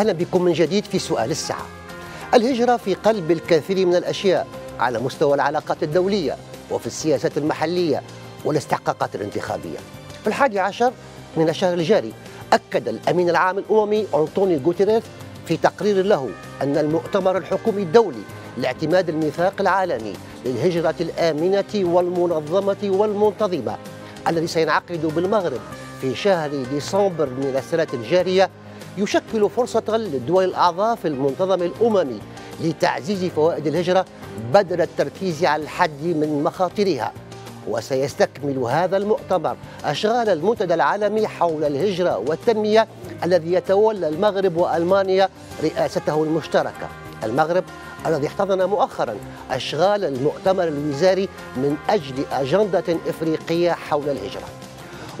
أهلا بكم من جديد في سؤال الساعة الهجرة في قلب الكثير من الأشياء على مستوى العلاقات الدولية وفي السياسات المحلية والاستحقاقات الانتخابية في الحادي عشر من الشهر الجاري أكد الأمين العام الأممي أنطوني غوتيريث في تقرير له أن المؤتمر الحكومي الدولي لاعتماد الميثاق العالمي للهجرة الآمنة والمنظمة والمنتظمة الذي سينعقد بالمغرب في شهر ديسمبر من السنة الجارية يشكل فرصة للدول الأعضاء في المنتظم الأممي لتعزيز فوائد الهجرة بدل التركيز على الحد من مخاطرها وسيستكمل هذا المؤتمر أشغال المنتدى العالمي حول الهجرة والتنمية الذي يتولى المغرب وألمانيا رئاسته المشتركة المغرب الذي احتضن مؤخرا أشغال المؤتمر الوزاري من أجل أجندة إفريقية حول الهجرة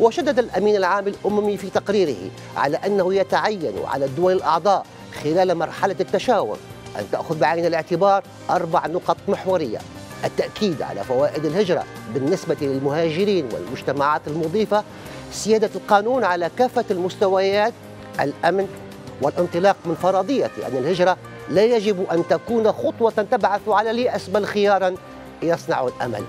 وشدد الأمين العام الأممي في تقريره على أنه يتعين على الدول الأعضاء خلال مرحلة التشاور أن تأخذ بعين الاعتبار أربع نقط محورية التأكيد على فوائد الهجرة بالنسبة للمهاجرين والمجتمعات المضيفة سيادة القانون على كافة المستويات الأمن والانطلاق من فرضية أن الهجرة لا يجب أن تكون خطوة تبعث على اليأس بل خيارا يصنع الأمل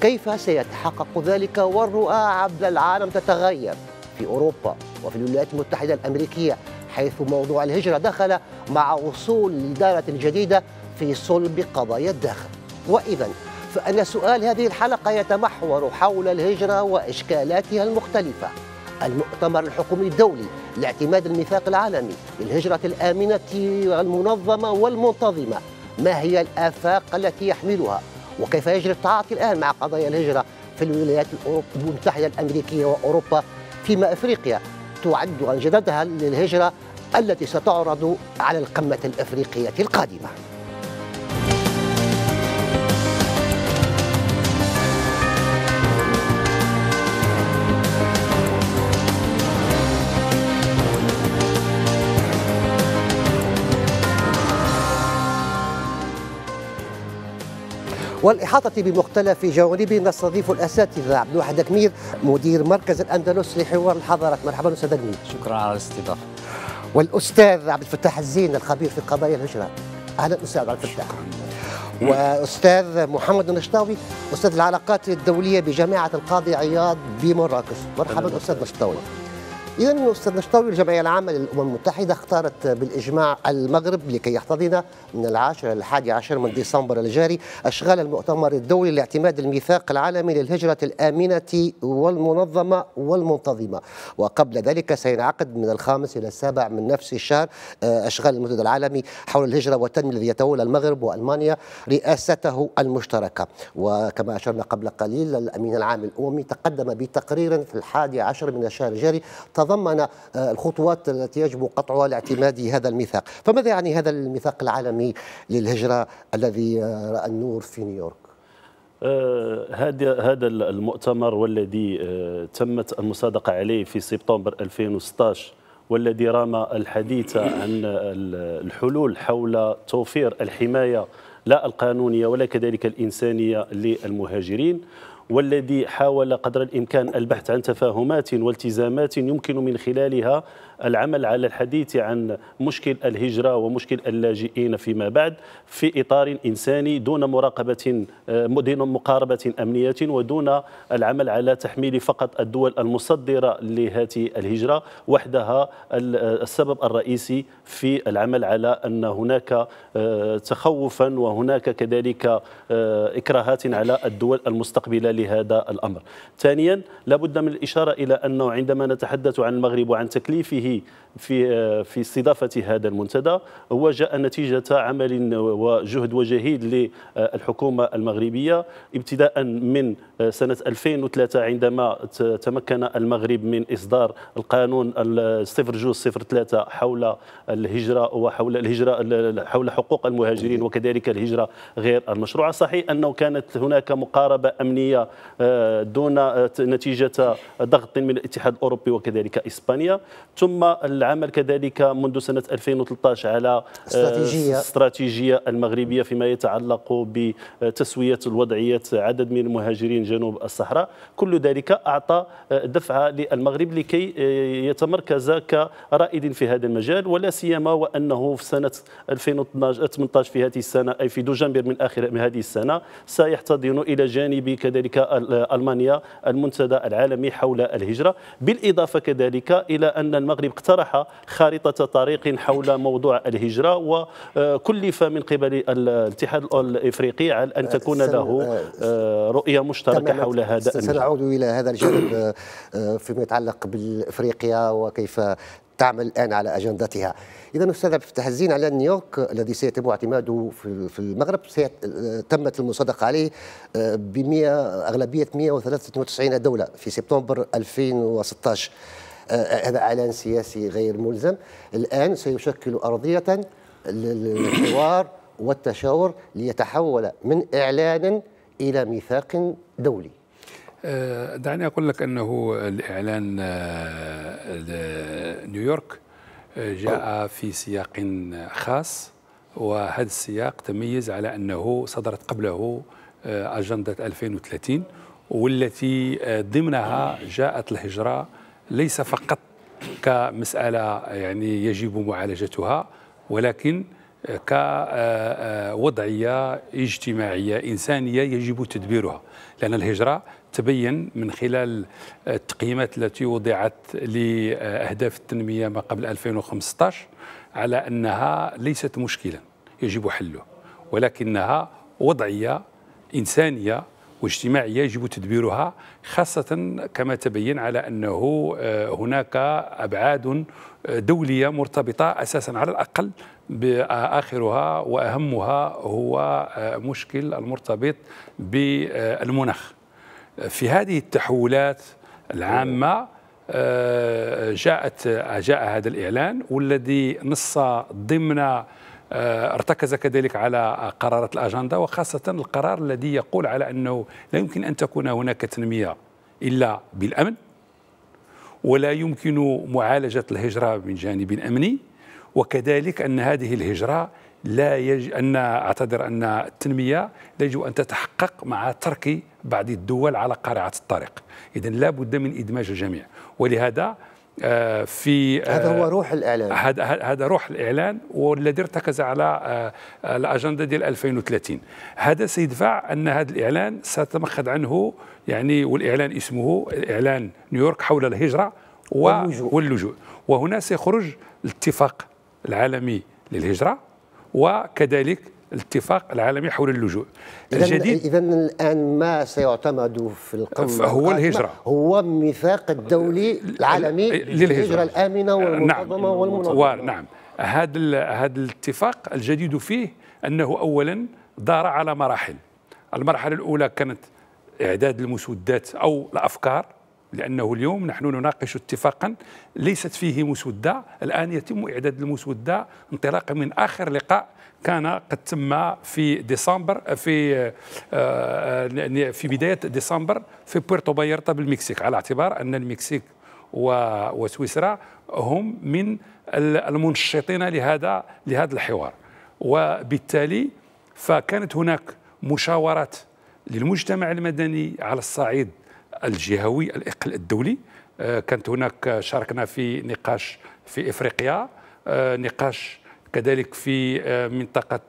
كيف سيتحقق ذلك والرؤى عبر العالم تتغير في أوروبا وفي الولايات المتحدة الأمريكية حيث موضوع الهجرة دخل مع وصول الإدارة الجديدة في صلب قضايا الداخل وإذا فأن سؤال هذه الحلقة يتمحور حول الهجرة وإشكالاتها المختلفة المؤتمر الحكومي الدولي لاعتماد الميثاق العالمي للهجرة الآمنة والمنظمة والمنتظمة ما هي الآفاق التي يحملها وكيف يجري التعاطي الآن مع قضايا الهجرة في الولايات المتحدة الأمريكية وأوروبا فيما أفريقيا تعد أنجدتها للهجرة التي ستعرض على القمة الأفريقية القادمة والإحاطة بمختلف جوانبه نستضيف الأساتذة عبد الواحد كمير مدير مركز الأندلس لحوار الحضارات مرحبا أستاذ كمير شكرا على الاستضافة والأستاذ عبد الفتاح الزين الخبير في قضايا الهجرة أهلا أستاذ عبد الفتاح واستاذ محمد النشطاوي استاذ العلاقات الدوليه بجامعه القاضي عياض بمراكش مرحبا استاذ نشطاوي إذا أستاذ نشطاوي الجمعية العامة للأمم المتحدة اختارت بالإجماع المغرب لكي يحتضن من العاشر إلى الحادي عشر من ديسمبر الجاري أشغال المؤتمر الدولي لاعتماد الميثاق العالمي للهجرة الآمنة والمنظمة والمنتظمة وقبل ذلك سينعقد من الخامس إلى السابع من نفس الشهر آه، أشغال المدد العالمي حول الهجرة والتنمية الذي يتولى المغرب وألمانيا رئاسته المشتركة وكما أشرنا قبل قليل الأمين العام الأممي تقدم بتقرير في الحادي عشر من الشهر الجاري تضمن آه، الخطوات التي يجب قطعها لاعتماد هذا الميثاق فماذا يعني هذا الميثاق العالمي للهجرة الذي آه، رأى النور في نيويورك آه، هذا هذا المؤتمر والذي تمت المصادقة عليه في سبتمبر 2016 والذي رام الحديث عن الحلول حول توفير الحماية لا القانونية ولا كذلك الإنسانية للمهاجرين والذي حاول قدر الإمكان البحث عن تفاهمات والتزامات يمكن من خلالها العمل على الحديث عن مشكل الهجرة ومشكل اللاجئين فيما بعد في إطار إنساني دون مراقبة آه، دون مقاربة أمنية ودون العمل على تحميل فقط الدول المصدرة لهذه الهجرة وحدها آه، السبب الرئيسي في العمل على أن هناك آه، تخوفا وهناك كذلك إكراهات على الدول المستقبلة لهذا الأمر ثانيا لابد من الإشارة إلى أنه عندما نتحدث عن المغرب وعن تكليفه be في آه، في استضافه هذا المنتدى هو جاء نتيجه عمل وجهد وجهيد للحكومه المغربيه ابتداء من آه، سنه 2003 عندما تمكن المغرب من اصدار القانون 0203 حول الهجره وحول الهجره حول حقوق المهاجرين وكذلك الهجره غير المشروعه صحيح انه كانت هناك مقاربه امنيه آه، دون نتيجه ضغط من الاتحاد الاوروبي وكذلك اسبانيا ثم العمل كذلك منذ سنة 2013 على آه، استراتيجية استراتيجية المغربية فيما يتعلق بتسوية الوضعية عدد من المهاجرين جنوب الصحراء كل ذلك أعطى آه، دفعة للمغرب لكي آه، يتمركز كرائد في هذا المجال ولا سيما وأنه في سنة 2018 في هذه السنة أي في دجنبر من آخر من هذه السنة سيحتضن إلى جانب كذلك ألمانيا المنتدى العالمي حول الهجرة بالإضافة كذلك إلى أن المغرب اقترح اقترح خارطة طريق حول موضوع الهجرة وكلف من قبل الاتحاد الإفريقي على أن تكون له آه، رؤية مشتركة حول هذا سنعود إلى هذا الجانب آه، آه، فيما يتعلق بالإفريقيا وكيف تعمل الان على اجندتها. اذا استاذ عبد الفتاح الزين على نيويورك الذي سيتم اعتماده في المغرب تمت المصادقه عليه ب 100 اغلبيه 193 دوله في سبتمبر 2016. هذا اعلان سياسي غير ملزم الان سيشكل ارضيه للحوار والتشاور ليتحول من اعلان الى ميثاق دولي أه، دعني اقول لك انه الاعلان آه، نيويورك آه، جاء في سياق خاص وهذا السياق تميز على انه صدرت قبله اجنده 2030 والتي ضمنها جاءت الهجره ليس فقط كمسألة يعني يجب معالجتها ولكن كوضعية اجتماعية إنسانية يجب تدبيرها لأن الهجرة تبين من خلال التقييمات التي وضعت لأهداف التنمية ما قبل 2015 على أنها ليست مشكلا يجب حله ولكنها وضعية إنسانية واجتماعية يجب تدبيرها خاصة كما تبين على أنه آه، هناك أبعاد آه، دولية مرتبطة أساسا على الأقل بآخرها وأهمها هو آه، مشكل المرتبط بالمناخ في هذه التحولات العامة جاءت جاء هذا الإعلان والذي نص ضمن آه، ارتكز كذلك على قرارات الأجندة وخاصة القرار الذي يقول على أنه لا يمكن أن تكون هناك تنمية إلا بالأمن ولا يمكن معالجة الهجرة من جانب أمني وكذلك أن هذه الهجرة لا يج أن أعتذر أن التنمية لا يجب أن تتحقق مع ترك بعض الدول على قارعة الطريق إذا لا بد من إدماج الجميع ولهذا آه، في آه، هذا هو روح الاعلان هذا هذا روح الاعلان والذي ارتكز على آه، الاجنده ديال 2030 هذا سيدفع ان هذا الاعلان سيتمخض عنه يعني والاعلان اسمه اعلان نيويورك حول الهجره واللجوء, واللجوء. وهنا سيخرج الاتفاق العالمي للهجره وكذلك الاتفاق العالمي حول اللجوء الجديد اذا الان ما سيعتمد في القمه هو الهجره هو الميثاق الدولي العالمي للهجره الامنه والمنظمه نعم والمنظمه نعم هذا هذا الاتفاق الجديد فيه انه اولا دار على مراحل المرحله الاولى كانت اعداد المسودات او الافكار لأنه اليوم نحن نناقش اتفاقا ليست فيه مسودة الآن يتم إعداد المسودة انطلاقا من آخر لقاء كان قد تم في ديسمبر في آه، في بداية ديسمبر في بورتو بايرتا بالمكسيك على اعتبار أن المكسيك وسويسرا هم من المنشطين لهذا لهذا الحوار وبالتالي فكانت هناك مشاورات للمجتمع المدني على الصعيد الجهوي الدولي آه، كانت هناك شاركنا في نقاش في افريقيا آه، نقاش كذلك في آه، منطقة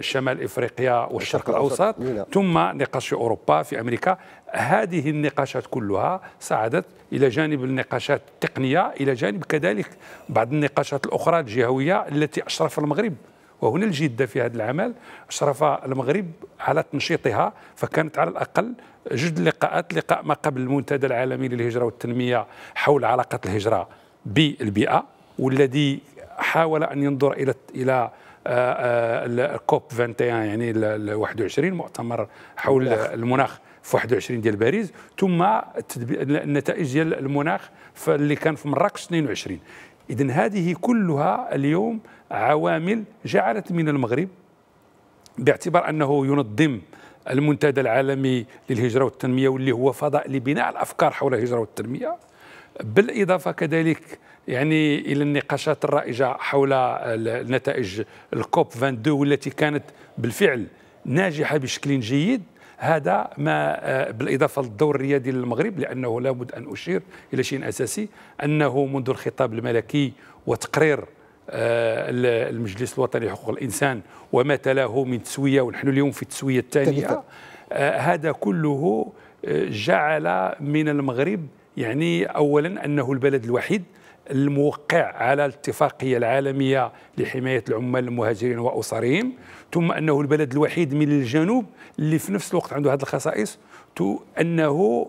شمال إفريقيا والشرق الأوسط نعم. ثم نقاش في أوروبا في أمريكا هذه النقاشات كلها ساعدت إلى جانب النقاشات التقنية إلى جانب كذلك بعض النقاشات الأخرى الجهوية التي أشرف المغرب وهنا الجدة في هذا العمل أشرف المغرب على تنشيطها فكانت على الأقل جد لقاءات لقاء ما قبل المنتدى العالمي للهجرة والتنمية حول علاقة الهجرة بالبيئة والذي حاول أن ينظر إلى إلى آه، آه، الكوب 21 يعني الـ 21 مؤتمر حول المناخ في 21 ديال باريس ثم النتائج ديال المناخ اللي كان في مراكش 22 اذا هذه كلها اليوم عوامل جعلت من المغرب باعتبار انه ينظم المنتدى العالمي للهجره والتنميه واللي هو فضاء لبناء الافكار حول الهجره والتنميه بالاضافه كذلك يعني الى النقاشات الرائجه حول نتائج الكوب 22 والتي كانت بالفعل ناجحه بشكل جيد هذا ما آه، بالاضافه للدور الريادي للمغرب لانه لابد ان اشير الى شيء اساسي انه منذ الخطاب الملكي وتقرير آه، المجلس الوطني لحقوق الانسان وما تلاه من تسويه ونحن اليوم في التسويه الثانيه آه، هذا كله آه، جعل من المغرب يعني اولا انه البلد الوحيد الموقع على الاتفاقية العالمية لحماية العمال المهاجرين وأسرهم ثم أنه البلد الوحيد من الجنوب اللي في نفس الوقت عنده هذه الخصائص أنه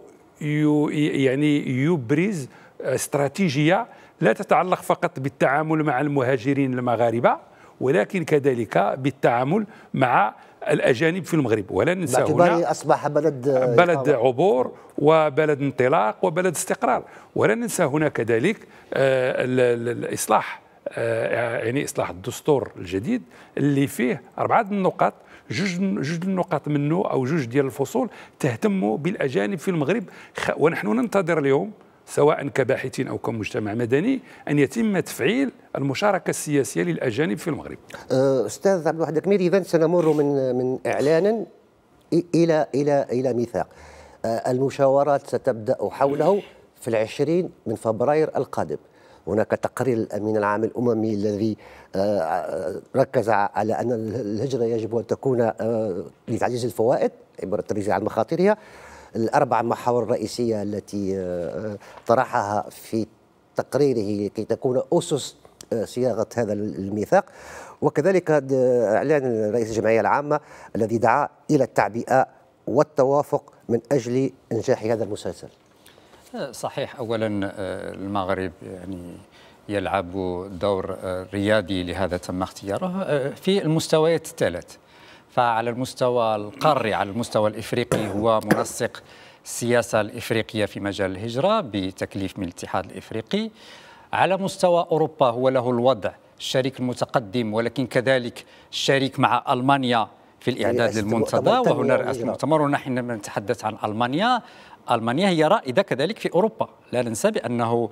يعني يبرز استراتيجية لا تتعلق فقط بالتعامل مع المهاجرين المغاربه ولكن كذلك بالتعامل مع الاجانب في المغرب ولا ننسى هنا اصبح بلد بلد آه، عبور وبلد انطلاق وبلد استقرار ولا ننسى هنا كذلك آه، الاصلاح آه، يعني اصلاح الدستور الجديد اللي فيه اربعه النقاط جوج جوج النقاط منه او جوج ديال الفصول تهتم بالاجانب في المغرب ونحن ننتظر اليوم سواء كباحثين او كمجتمع مدني ان يتم تفعيل المشاركه السياسيه للاجانب في المغرب. أه، استاذ عبد الواحد كمير اذا سنمر من من اعلان الى الى الى ميثاق. أه، المشاورات ستبدا حوله في العشرين من فبراير القادم. هناك تقرير الامين العام الاممي الذي أه، ركز على ان الهجره يجب ان تكون لتعزيز الفوائد عبر التركيز عن مخاطرها الأربع محاور الرئيسية التي آه، آه، طرحها في تقريره كي تكون أسس آه، صياغة هذا الميثاق وكذلك إعلان رئيس الجمعية العامة الذي دعا إلى التعبئة والتوافق من أجل إنجاح هذا المسلسل صحيح أولا المغرب يعني يلعب دور ريادي لهذا تم اختياره في المستويات الثلاث فعلى المستوى القاري على المستوى الإفريقي هو منسق السياسة الإفريقية في مجال الهجرة بتكليف من الاتحاد الإفريقي على مستوى أوروبا هو له الوضع الشريك المتقدم ولكن كذلك الشريك مع ألمانيا في الإعداد إيه، للمنتدى وهنا رئاسة المؤتمر ونحن نتحدث عن ألمانيا ألمانيا هي رائدة كذلك في أوروبا لا ننسى بأنه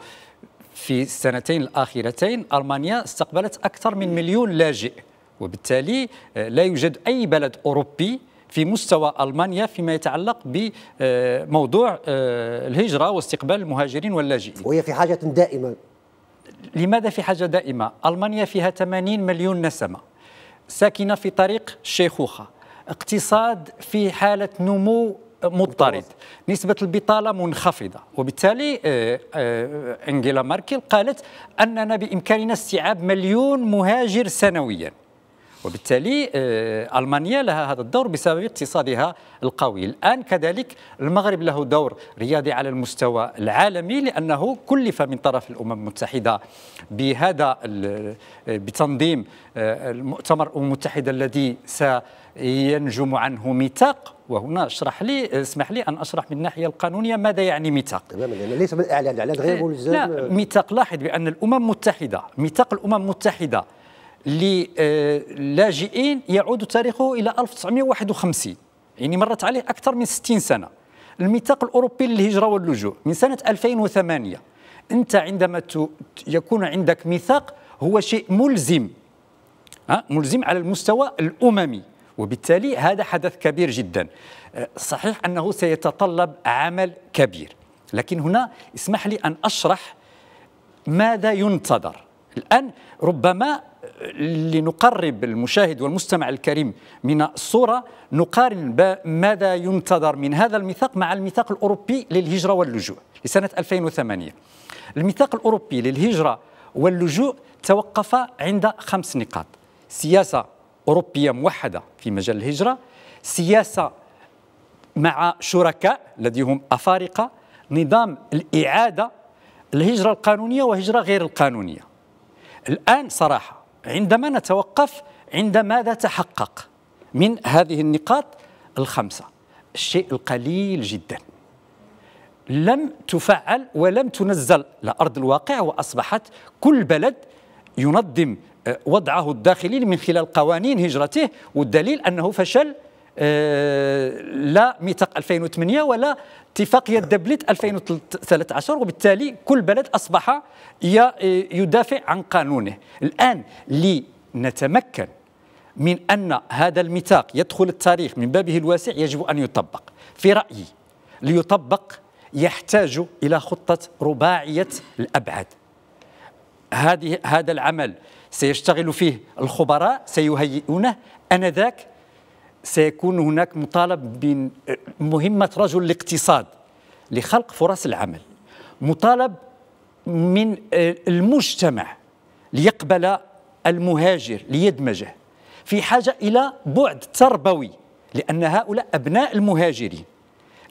في السنتين الأخيرتين ألمانيا استقبلت أكثر من مليون لاجئ وبالتالي آه، لا يوجد أي بلد أوروبي في مستوى المانيا فيما يتعلق بموضوع آه، الهجره واستقبال المهاجرين واللاجئين. وهي في حاجه دائمه. لماذا في حاجه دائمه؟ المانيا فيها 80 مليون نسمه ساكنه في طريق الشيخوخه، اقتصاد في حاله نمو مضطرد نسبة البطالة منخفضة وبالتالي آه، أنجيلا ماركل قالت أننا بإمكاننا استيعاب مليون مهاجر سنوياً وبالتالي آه، ألمانيا لها هذا الدور بسبب اقتصادها القوي الآن كذلك المغرب له دور رياضي على المستوى العالمي لأنه كلف من طرف الأمم المتحدة بهذا آه، بتنظيم آه، المؤتمر الأمم المتحدة الذي سينجم عنه ميثاق وهنا اشرح لي اسمح لي ان اشرح من الناحيه القانونيه ماذا يعني ميثاق تماما يعني ليس بالاعلان الاعلان غير ملزم لا ميثاق لاحظ بان الامم المتحده ميثاق الامم المتحده للاجئين يعود تاريخه إلى 1951 يعني مرت عليه أكثر من 60 سنة الميثاق الأوروبي للهجرة واللجوء من سنة 2008 أنت عندما يكون عندك ميثاق هو شيء ملزم ملزم على المستوى الأممي وبالتالي هذا حدث كبير جدا آه، صحيح أنه سيتطلب عمل كبير لكن هنا اسمح لي أن أشرح ماذا ينتظر الآن ربما آه، لنقرب المشاهد والمستمع الكريم من الصورة نقارن ماذا ينتظر من هذا الميثاق مع الميثاق الأوروبي للهجرة واللجوء لسنة 2008 الميثاق الأوروبي للهجرة واللجوء توقف عند خمس نقاط سياسة أوروبية موحدة في مجال الهجرة سياسة مع شركاء الذي هم أفارقة نظام الإعادة الهجرة القانونية وهجرة غير القانونية الآن صراحة عندما نتوقف عند ماذا تحقق من هذه النقاط الخمسة الشيء القليل جدا لم تفعل ولم تنزل لأرض الواقع وأصبحت كل بلد ينظم آه، وضعه الداخلي من خلال قوانين هجرته والدليل أنه فشل آه، لا ميثاق 2008 ولا اتفاقيه دبلت 2013 وبالتالي كل بلد اصبح آه، يدافع عن قانونه الان لنتمكن من ان هذا الميثاق يدخل التاريخ من بابه الواسع يجب ان يطبق في رايي ليطبق يحتاج الى خطه رباعيه الابعاد هذه هذا العمل سيشتغل فيه الخبراء سيهيئونه انذاك سيكون هناك مطالب من آه، مهمة رجل الاقتصاد لخلق فرص العمل مطالب من آه، المجتمع ليقبل المهاجر ليدمجه في حاجة إلى بعد تربوي لأن هؤلاء أبناء المهاجرين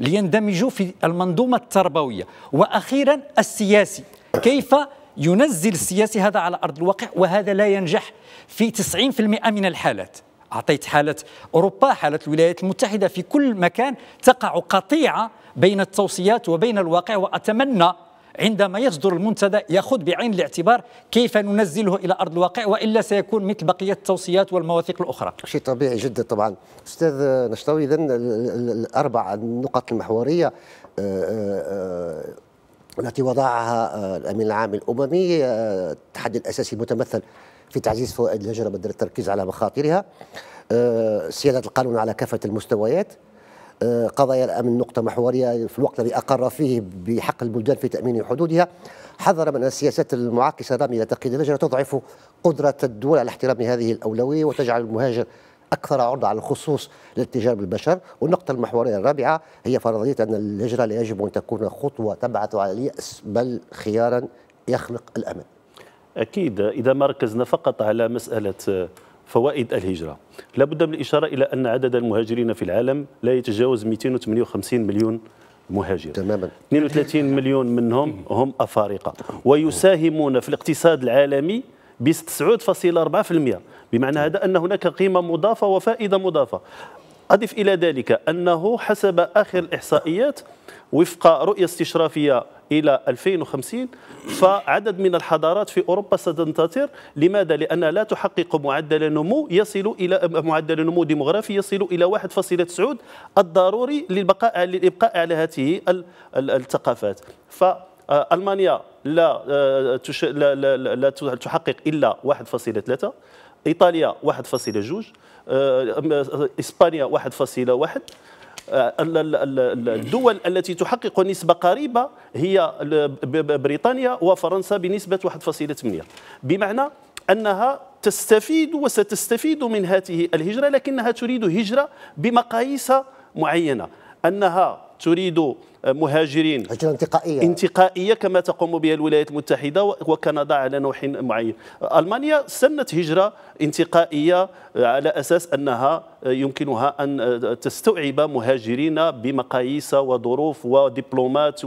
ليندمجوا في المنظومة التربوية وأخيرا السياسي كيف ينزل السياسي هذا على أرض الواقع وهذا لا ينجح في 90% من الحالات أعطيت حالة أوروبا حالة الولايات المتحدة في كل مكان تقع قطيعة بين التوصيات وبين الواقع وأتمنى عندما يصدر المنتدى ياخذ بعين الاعتبار كيف ننزله الى ارض الواقع والا سيكون مثل بقيه التوصيات والمواثيق الاخرى. شيء طبيعي جدا طبعا. استاذ نشطوي اذا الاربع النقط المحوريه آه، آه، التي وضعها آه، الامين العام الاممي التحدي الاساسي المتمثل في تعزيز فوائد الهجره بدل التركيز على مخاطرها أه، سياده القانون على كافه المستويات أه، قضايا الامن نقطه محوريه في الوقت الذي اقر فيه بحق البلدان في تامين حدودها حذر من السياسات المعاكسه الراميه لتقييد الهجره تضعف قدره الدول على احترام هذه الاولويه وتجعل المهاجر اكثر عرضه على الخصوص للتجار بالبشر والنقطه المحوريه الرابعه هي فرضيه ان الهجره لا يجب ان تكون خطوه تبعث على الياس بل خيارا يخلق الأمن أكيد إذا ما ركزنا فقط على مسألة فوائد الهجرة لابد من الإشارة إلى أن عدد المهاجرين في العالم لا يتجاوز 258 مليون مهاجر تماما 32 مليون منهم هم أفارقة ويساهمون في الاقتصاد العالمي ب 9.4% بمعنى هذا أن هناك قيمة مضافة وفائدة مضافة أضف إلى ذلك أنه حسب آخر الإحصائيات وفق رؤية استشرافية إلى 2050 فعدد من الحضارات في أوروبا ستنتظر لماذا؟ لأنها لا تحقق معدل نمو يصل إلى معدل نمو ديموغرافي يصل إلى 1.9 الضروري للبقاء للإبقاء على هذه الثقافات ف المانيا آه، لا, لا, لا تحقق الا 1.3 ايطاليا 1.2 آه، اسبانيا 1.1 آه، الدول التي تحقق نسبة قريبة هي بريطانيا وفرنسا بنسبة 1.8 بمعنى أنها تستفيد وستستفيد من هذه الهجرة لكنها تريد هجرة بمقاييس معينة أنها تريد مهاجرين هجرة انتقائية انتقائية كما تقوم بها الولايات المتحدة وكندا على نوع معين ألمانيا سنت هجرة انتقائية على أساس أنها يمكنها أن تستوعب مهاجرين بمقاييس وظروف ودبلومات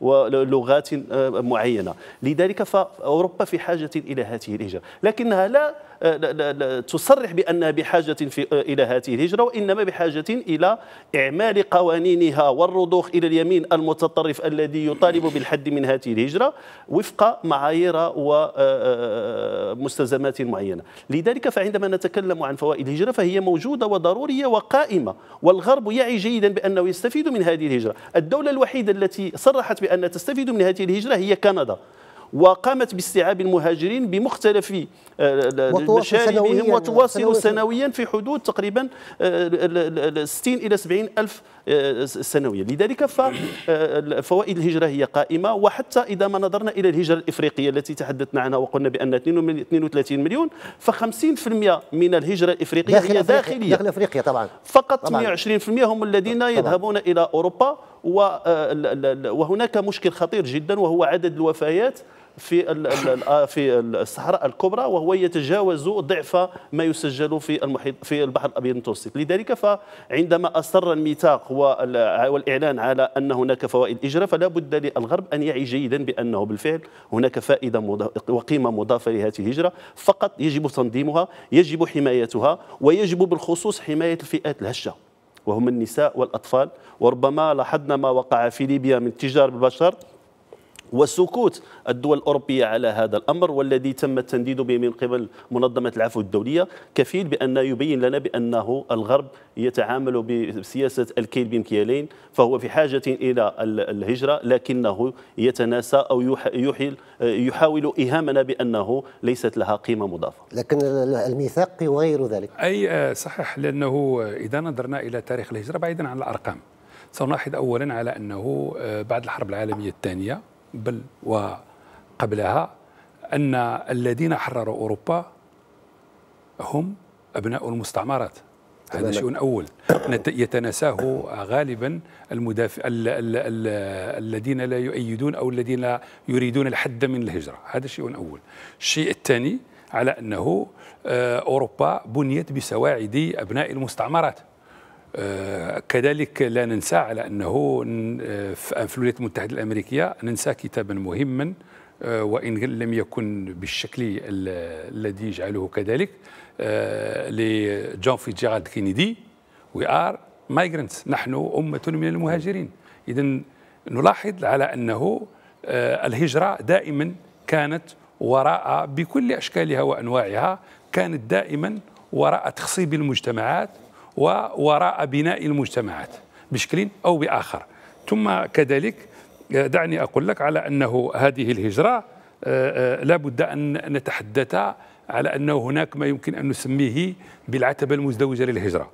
ولغات معينة لذلك فأوروبا في حاجة إلى هذه الهجرة لكنها لا آه، تصرح بأنها بحاجة في آه، إلى هذه الهجرة وإنما بحاجة إلى إعمال قوانينها والرضوخ إلى اليمين المتطرف الذي يطالب بالحد من هذه الهجرة وفق معايير ومستلزمات آه، معينة لذلك فعندما نتكلم عن فوائد الهجرة فهي موجودة وضرورية وقائمة والغرب يعي جيدا بأنه يستفيد من هذه الهجرة الدولة الوحيدة التي صرحت بأنها تستفيد من هذه الهجرة هي كندا وقامت باستيعاب المهاجرين بمختلف مشاريعهم وتواصل سنويا في حدود تقريبا 60 آه، الى 70 الف آه، سنويا لذلك آه، فوائد الهجره هي قائمه وحتى اذا ما نظرنا الى الهجره الافريقيه التي تحدثنا عنها وقلنا بان 32 مليون ف50% من الهجره الافريقيه داخل هي داخليه داخل افريقيا طبعا فقط 120% هم الذين طبعاً. يذهبون الى اوروبا وهناك مشكل خطير جدا وهو عدد الوفيات في آه، في الصحراء الكبرى وهو يتجاوز ضعف ما يسجل في المحيط في البحر الابيض المتوسط لذلك فعندما اصر الميثاق والاعلان على ان هناك فوائد اجراء فلا بد للغرب ان يعي جيدا بانه بالفعل هناك فائده وقيمه مضافه لهذه الهجره فقط يجب تنظيمها يجب حمايتها ويجب بالخصوص حمايه الفئات الهشه وهم النساء والاطفال وربما لاحظنا ما وقع في ليبيا من تجار البشر وسكوت الدول الأوروبية على هذا الأمر والذي تم التنديد به من قبل منظمة العفو الدولية كفيل بأن يبين لنا بأنه الغرب يتعامل بسياسة الكيل بمكيالين فهو في حاجة إلى الهجرة لكنه يتناسى أو يحيل يحاول إيهامنا بأنه ليست لها قيمة مضافة لكن الميثاق يغير ذلك أي آه، صحيح لأنه إذا نظرنا إلى تاريخ الهجرة بعيدا عن الأرقام سنلاحظ أولا على أنه آه، بعد الحرب العالمية الثانية بل وقبلها أن الذين حرروا أوروبا هم أبناء المستعمرات هذا شيء أول يتناساه غالبا المدافع الذين لا يؤيدون أو الذين يريدون الحد من الهجرة هذا شيء أول الشيء الثاني على أنه آه، أوروبا بنيت بسواعد أبناء المستعمرات كذلك لا ننسى على أنه في الولايات المتحدة الأمريكية ننسى كتابا مهما آه، وإن لم يكن بالشكل الذي يجعله كذلك آه، لجون فيتجيرالد كينيدي وي ار مايغرنتس نحن أمة من المهاجرين إذا نلاحظ على أنه آه، الهجرة دائما كانت وراء بكل أشكالها وأنواعها كانت دائما وراء تخصيب المجتمعات ووراء بناء المجتمعات بشكل أو بآخر ثم كذلك آه، دعني أقول لك على أنه هذه الهجرة آه، آه، لا بد أن نتحدث على أنه هناك ما يمكن أن نسميه بالعتبة المزدوجة للهجرة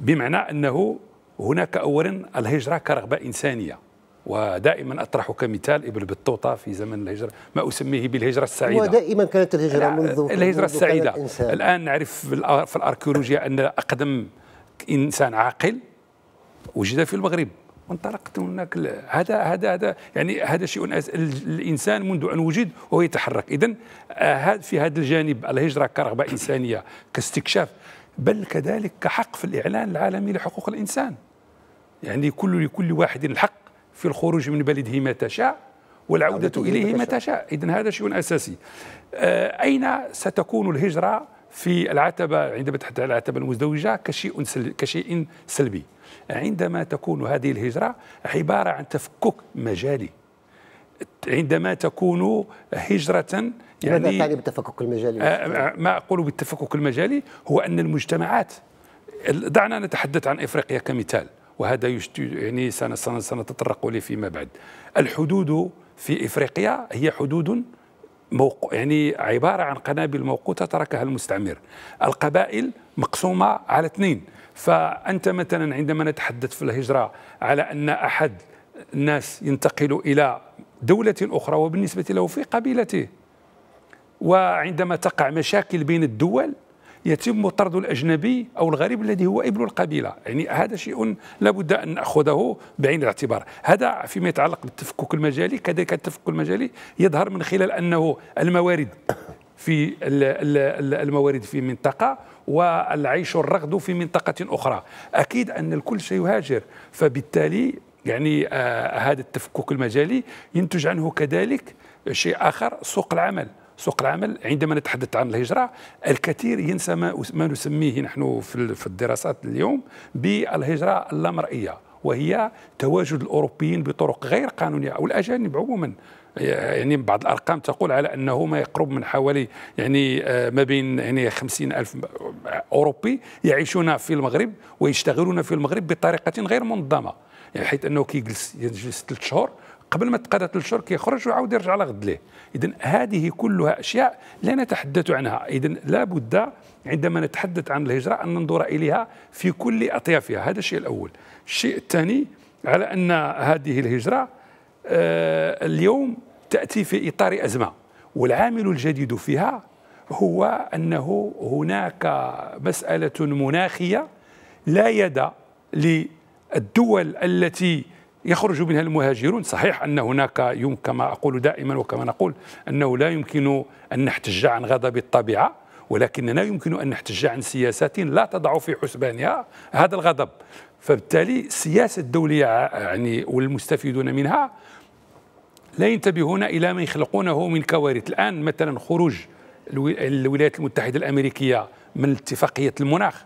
بمعنى أنه هناك أولا الهجرة كرغبة إنسانية ودائما اطرح كمثال ابن بطوطه في زمن الهجره ما اسميه بالهجره السعيده ودائما كانت الهجره منذ الهجره منذ السعيده الان نعرف في الاركيولوجيا ان اقدم انسان عاقل وجد في المغرب وانطلقت هناك هذا هذا هذا يعني هذا شيء الانسان منذ ان وجد وهو يتحرك اذا آه، في هذا الجانب الهجره كرغبه انسانيه كاستكشاف بل كذلك كحق في الاعلان العالمي لحقوق الانسان يعني كل لكل واحد الحق في الخروج من بلده متى شاء والعوده اليه متى شاء اذا هذا شيء اساسي آه، اين ستكون الهجره في العتبة عندما تحدث عن العتبة المزدوجة كشيء كشيء سلبي عندما تكون هذه الهجرة عبارة عن تفكك مجالي عندما تكون هجرة يعني ماذا تعني بالتفكك المجالي؟ آه، آه، ما أقول بالتفكك المجالي هو أن المجتمعات دعنا نتحدث عن إفريقيا كمثال وهذا يعني سنتطرق إليه فيما بعد الحدود في إفريقيا هي حدود موق... يعني عبارة عن قنابل موقوتة تركها المستعمر القبائل مقسومة على اثنين فأنت مثلا عندما نتحدث في الهجرة على أن أحد الناس ينتقل إلى دولة أخرى وبالنسبة له في قبيلته وعندما تقع مشاكل بين الدول يتم طرد الأجنبي أو الغريب الذي هو ابن القبيلة يعني هذا شيء لابد أن نأخذه بعين الاعتبار هذا فيما يتعلق بالتفكك المجالي كذلك التفكك المجالي يظهر من خلال أنه الموارد في الموارد في منطقة والعيش الرغد في منطقة أخرى أكيد أن الكل سيهاجر فبالتالي يعني آه هذا التفكك المجالي ينتج عنه كذلك شيء آخر سوق العمل سوق العمل عندما نتحدث عن الهجرة الكثير ينسى ما نسميه نحن في الدراسات اليوم بالهجرة اللامرئية وهي تواجد الأوروبيين بطرق غير قانونية أو الأجانب عموما يعني بعض الارقام تقول على انه ما يقرب من حوالي يعني آه، ما بين يعني 50 الف آه، اوروبي يعيشون في المغرب ويشتغلون في المغرب بطريقه غير منظمه يعني حيث انه كيجلس يجلس ثلاث شهور قبل ما تقرأت الشرك يخرج ويعاود يرجع على غد ليه إذا هذه كلها أشياء لا نتحدث عنها إذا لابد عندما نتحدث عن الهجرة أن ننظر إليها في كل أطيافها هذا الشيء الأول الشيء الثاني على أن هذه الهجرة آه، اليوم تأتي في إطار أزمة والعامل الجديد فيها هو أنه هناك مسألة مناخية لا يد للدول التي يخرج منها المهاجرون صحيح أن هناك يمكن كما أقول دائما وكما نقول أنه لا يمكن أن نحتج عن غضب الطبيعة ولكننا يمكن أن نحتج عن سياسات لا تضع في حسبانها هذا الغضب فبالتالي السياسة الدولية يعني والمستفيدون منها لا ينتبهون إلى ما يخلقونه من كوارث الآن مثلا خروج الولايات المتحدة الأمريكية من اتفاقية المناخ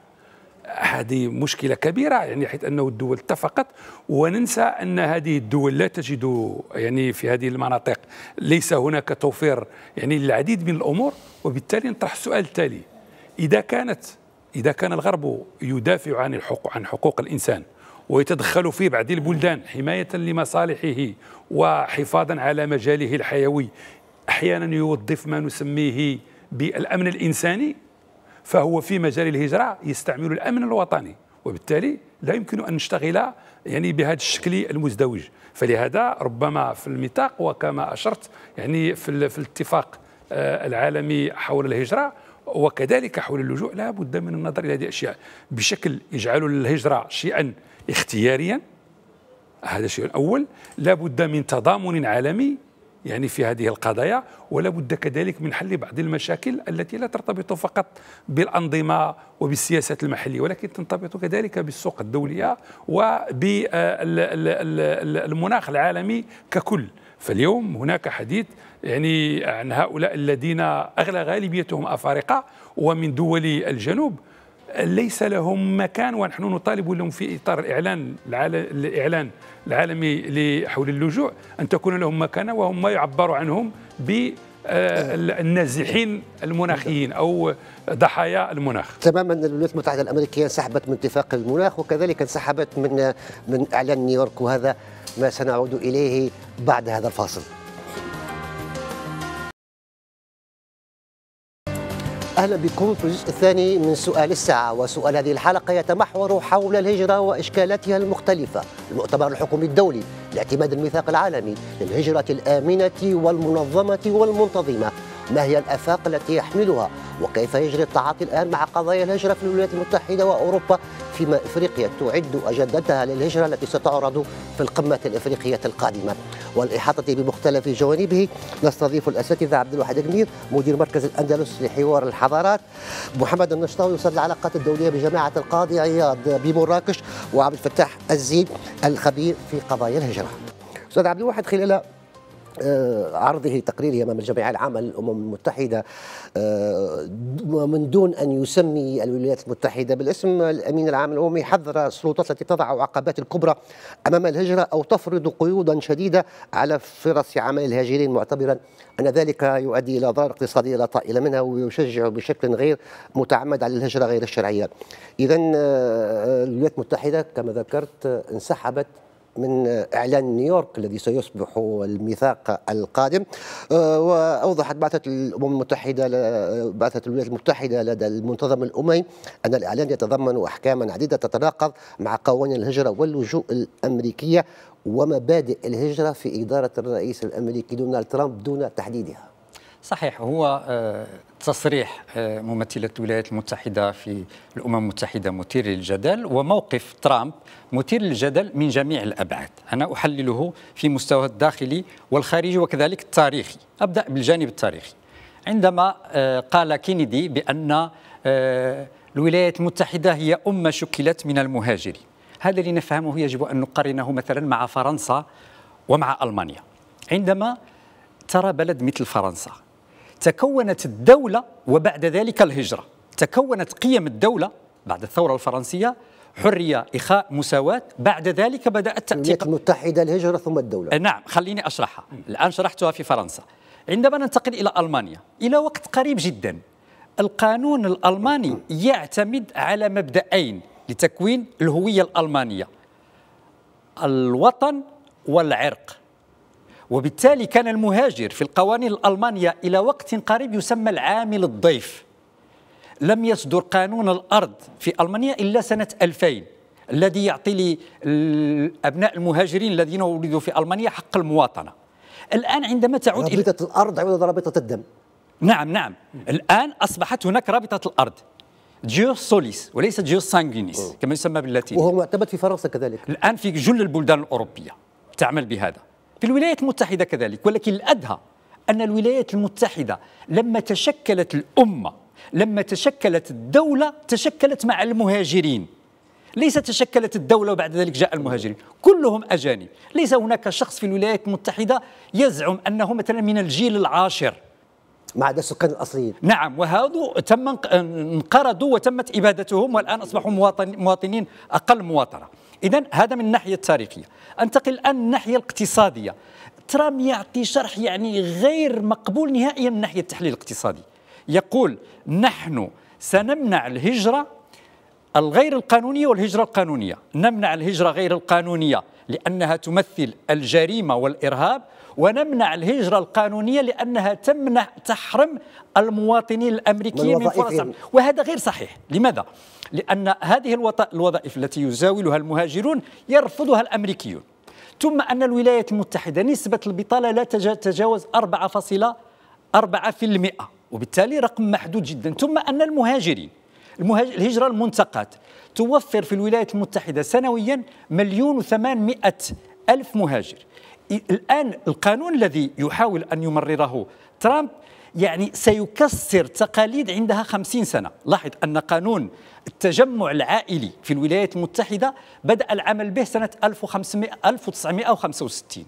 هذه مشكلة كبيرة يعني حيث أنه الدول اتفقت وننسى أن هذه الدول لا تجد يعني في هذه المناطق ليس هناك توفير يعني للعديد من الأمور وبالتالي نطرح السؤال التالي إذا كانت إذا كان الغرب يدافع عن الحقوق عن حقوق الإنسان ويتدخل في بعض البلدان حماية لمصالحه وحفاظا على مجاله الحيوي أحيانا يوظف ما نسميه بالأمن الإنساني فهو في مجال الهجرة يستعمل الأمن الوطني وبالتالي لا يمكن أن نشتغل يعني بهذا الشكل المزدوج فلهذا ربما في الميثاق وكما أشرت يعني في, في الاتفاق آه، العالمي حول الهجرة وكذلك حول اللجوء لا بد من النظر إلى هذه الأشياء بشكل يجعل الهجرة شيئا اختياريا هذا الشيء الأول لا بد من تضامن عالمي يعني في هذه القضايا ولا بد كذلك من حل بعض المشاكل التي لا ترتبط فقط بالأنظمة وبالسياسات المحلية ولكن ترتبط كذلك بالسوق الدولية وبالمناخ العالمي ككل فاليوم هناك حديث يعني عن هؤلاء الذين أغلى غالبيتهم أفارقة ومن دول الجنوب ليس لهم مكان ونحن نطالب لهم في اطار الاعلان الاعلان العالمي حول اللجوء ان تكون لهم مكانه وهم ما يعبر عنهم ب آه، النازحين المناخيين او ضحايا المناخ تماما الولايات المتحده الامريكيه انسحبت من اتفاق المناخ وكذلك انسحبت من من اعلان نيويورك وهذا ما سنعود اليه بعد هذا الفاصل أهلا بكم في الجزء الثاني من سؤال الساعة وسؤال هذه الحلقة يتمحور حول الهجرة وإشكالاتها المختلفة المؤتمر الحكومي الدولي لاعتماد الميثاق العالمي للهجرة الآمنة والمنظمة والمنتظمة ما هي الآفاق التي يحملها وكيف يجري التعاطي الآن مع قضايا الهجرة في الولايات المتحدة وأوروبا فيما إفريقيا تعد أجندتها للهجرة التي ستعرض في القمة الإفريقية القادمة والإحاطة بمختلف جوانبه نستضيف الأساتذة عبد الواحد المير مدير مركز الأندلس لحوار الحضارات محمد النشطاوي وصل العلاقات الدولية بجامعة القاضي عياض بمراكش وعبد الفتاح الزين الخبير في قضايا الهجرة أستاذ عبد الواحد خلال آه، عرضه تقريره امام الجمعيه العامه للامم المتحده آه، من دون ان يسمي الولايات المتحده بالاسم الامين العام الاممي حذر السلطات التي تضع العقبات الكبرى امام الهجره او تفرض قيودا شديده على فرص عمل الهاجرين معتبرا ان ذلك يؤدي الى ضرر اقتصادي لا طائل منها ويشجع بشكل غير متعمد على الهجره غير الشرعيه. اذا آه، الولايات المتحده كما ذكرت انسحبت من إعلان نيويورك الذي سيصبح الميثاق القادم آه، وأوضحت بعثة الأمم المتحدة بعثة الولايات المتحدة لدى المنتظم الأممي أن الإعلان يتضمن أحكاما عديدة تتناقض مع قوانين الهجرة واللجوء الأمريكية ومبادئ الهجرة في إدارة الرئيس الأمريكي دونالد ترامب دون تحديدها صحيح هو آه، تصريح آه، ممثلة الولايات المتحدة في الأمم المتحدة مثير للجدل وموقف ترامب مثير للجدل من جميع الأبعاد أنا أحلله في مستوى الداخلي والخارجي وكذلك التاريخي أبدأ بالجانب التاريخي عندما آه، قال كينيدي بأن الولايات المتحدة هي أمة شكلت من المهاجرين هذا اللي نفهمه يجب أن نقارنه مثلا مع فرنسا ومع ألمانيا عندما ترى بلد مثل فرنسا تكونت الدولة وبعد ذلك الهجرة تكونت قيم الدولة بعد الثورة الفرنسية حرية إخاء مساواة بعد ذلك بدأت تأتي المتحدة الهجرة ثم الدولة أه، نعم خليني أشرحها الآن شرحتها في فرنسا عندما ننتقل إلى ألمانيا إلى وقت قريب جدا القانون الألماني يعتمد على مبدأين لتكوين الهوية الألمانية الوطن والعرق وبالتالي كان المهاجر في القوانين الألمانية إلى وقت قريب يسمى العامل الضيف لم يصدر قانون الأرض في ألمانيا إلا سنة 2000 الذي يعطي أبناء المهاجرين الذين ولدوا في ألمانيا حق المواطنة الآن عندما تعود رابطة إلى الأرض عودة رابطة الدم نعم نعم الآن أصبحت هناك رابطة الأرض جيو سوليس وليس جيو سانغينيس كما يسمى باللاتيني وهو معتمد في فرنسا كذلك الآن في جل البلدان الأوروبية تعمل بهذا في الولايات المتحدة كذلك ولكن الأدهى أن الولايات المتحدة لما تشكلت الأمة لما تشكلت الدولة تشكلت مع المهاجرين ليس تشكلت الدولة وبعد ذلك جاء المهاجرين كلهم أجانب ليس هناك شخص في الولايات المتحدة يزعم أنه مثلا من الجيل العاشر ما عدا السكان الاصليين نعم وهذا تم انقرضوا وتمت ابادتهم والان اصبحوا مواطنين اقل مواطنه إذا هذا من الناحية التاريخية أنتقل الآن الناحية الاقتصادية ترامب يعطي شرح يعني غير مقبول نهائيا من ناحية التحليل الاقتصادي يقول نحن سنمنع الهجرة الغير القانونية والهجرة القانونية نمنع الهجرة غير القانونية لأنها تمثل الجريمة والإرهاب ونمنع الهجرة القانونية لأنها تمنع تحرم المواطنين الأمريكيين من فرصهم وهذا غير صحيح لماذا؟ لأن هذه الوظائف التي يزاولها المهاجرون يرفضها الأمريكيون ثم أن الولايات المتحدة نسبة البطالة لا تتجاوز 4.4% وبالتالي رقم محدود جدا ثم أن المهاجرين الهجرة المنتقات توفر في الولايات المتحدة سنويا مليون وثمانمائة ألف مهاجر الآن القانون الذي يحاول أن يمرره ترامب يعني سيكسر تقاليد عندها خمسين سنة لاحظ أن قانون التجمع العائلي في الولايات المتحدة بدأ العمل به سنة 1500 1965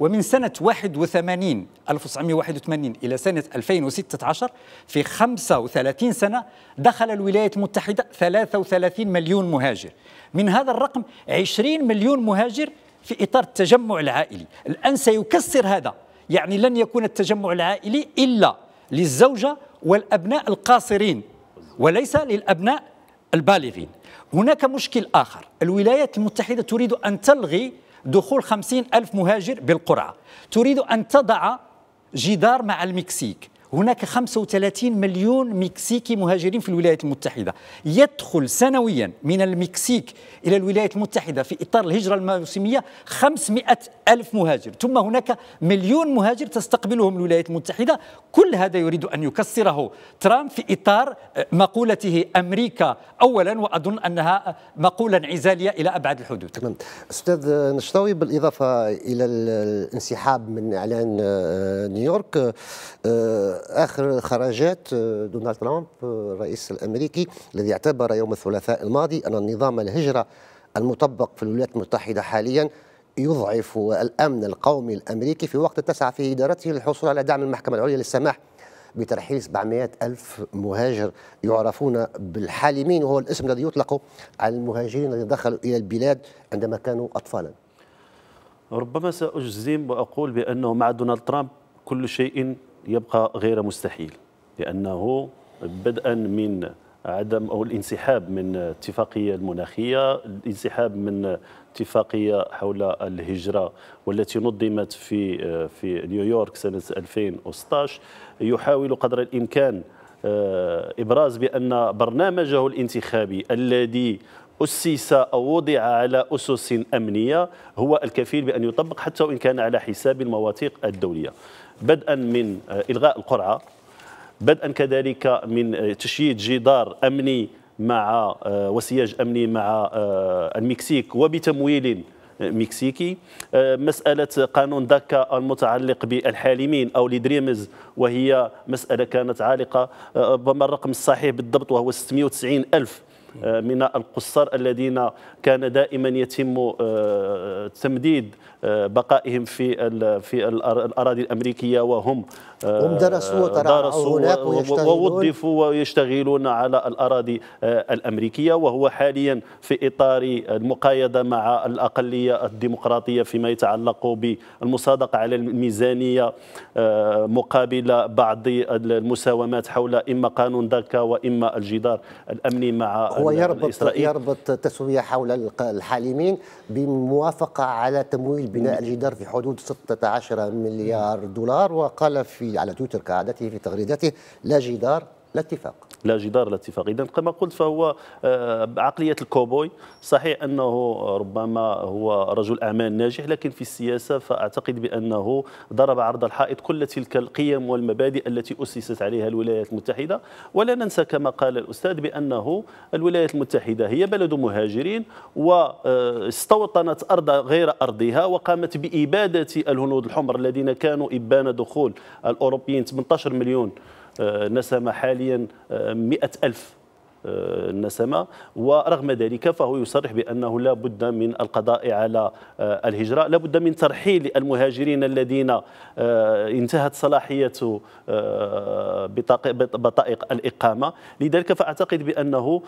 ومن سنة 81 1981 إلى سنة 2016 في 35 سنة دخل الولايات المتحدة 33 مليون مهاجر من هذا الرقم 20 مليون مهاجر في إطار التجمع العائلي الآن سيكسر هذا يعني لن يكون التجمع العائلي إلا للزوجة والأبناء القاصرين وليس للأبناء البالغين هناك مشكل آخر الولايات المتحدة تريد أن تلغي دخول خمسين ألف مهاجر بالقرعة تريد أن تضع جدار مع المكسيك هناك 35 مليون مكسيكي مهاجرين في الولايات المتحدة يدخل سنويا من المكسيك إلى الولايات المتحدة في إطار الهجرة الموسمية 500 ألف مهاجر ثم هناك مليون مهاجر تستقبلهم الولايات المتحدة كل هذا يريد أن يكسره ترامب في إطار مقولته أمريكا أولا وأظن أنها مقولة انعزالية إلى أبعد الحدود تمام أستاذ نشطوي بالإضافة إلى الانسحاب من إعلان آه، نيويورك آه، اخر خرجات آه، دونالد ترامب آه، الرئيس الامريكي الذي اعتبر يوم الثلاثاء الماضي ان نظام الهجره المطبق في الولايات المتحده حاليا يضعف الامن القومي الامريكي في وقت تسعى فيه ادارته للحصول على دعم المحكمه العليا للسماح بترحيل 700 ألف مهاجر يعرفون بالحالمين وهو الاسم الذي يطلق على المهاجرين الذين دخلوا إلى البلاد عندما كانوا أطفالا ربما سأجزم وأقول بأنه مع دونالد ترامب كل شيء يبقى غير مستحيل لأنه بدءا من عدم أو الانسحاب من الاتفاقية المناخية الانسحاب من اتفاقية حول الهجرة والتي نظمت في في نيويورك سنة 2016 يحاول قدر الإمكان آه، إبراز بأن برنامجه الانتخابي الذي أسس أو وضع على أسس أمنية هو الكفيل بأن يطبق حتى وإن كان على حساب المواثيق الدولية بدءا من آه، إلغاء القرعة بدءا كذلك من آه، تشييد جدار أمني مع آه، وسياج أمني مع المكسيك وبتمويل مكسيكي مسألة قانون داكا المتعلق بالحالمين أو لدريمز وهي مسألة كانت عالقة ربما الرقم الصحيح بالضبط وهو 690 ألف من القصار الذين كان دائما يتم تمديد بقائهم في في الاراضي الامريكيه وهم آه، هم درسوا درسوا هناك ووظفوا ويشتغلون على الاراضي آه، الامريكيه وهو حاليا في اطار المقايضه مع الاقليه الديمقراطيه فيما يتعلق بالمصادقه على الميزانيه آه، مقابل بعض المساومات حول اما قانون داكا واما الجدار الامني مع هو يربط الإسرائيل. يربط تسويه حول الحالمين بموافقه على تمويل بناء الجدار في حدود 16 مليار دولار وقال في على تويتر كعادته في تغريدته لا جدار لا اتفاق لا جدار لا اتفاق اذا كما قلت فهو آه، عقليه الكوبوي صحيح انه ربما هو رجل اعمال ناجح لكن في السياسه فاعتقد بانه ضرب عرض الحائط كل تلك القيم والمبادئ التي اسست عليها الولايات المتحده ولا ننسى كما قال الاستاذ بانه الولايات المتحده هي بلد مهاجرين واستوطنت آه، ارض غير ارضها وقامت باباده الهنود الحمر الذين كانوا ابان دخول الاوروبيين 18 مليون آه، نسمة حاليا آه، مئة ألف النسمة آه، ورغم ذلك فهو يصرح بأنه لا بد من القضاء على آه، الهجرة لا بد من ترحيل المهاجرين الذين آه، انتهت صلاحية بطائق الإقامة لذلك فأعتقد بأنه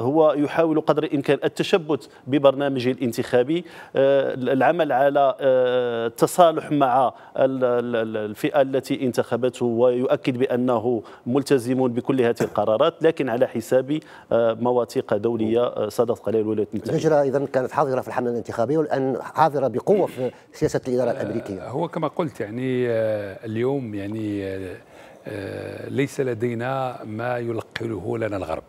هو يحاول قدر الإمكان التشبث ببرنامجه الانتخابي العمل على التصالح مع الفئة التي انتخبته ويؤكد بأنه ملتزم بكل هذه القرارات لكن على حساب آه، مواثيق دوليه آه، صدرت قليل الولايات المتحده. الهجره اذا كانت حاضره في الحمله الانتخابيه والان حاضره بقوه في سياسه الاداره الامريكيه. آه، هو كما قلت يعني اليوم يعني ليس لدينا ما يلقنه لنا الغرب.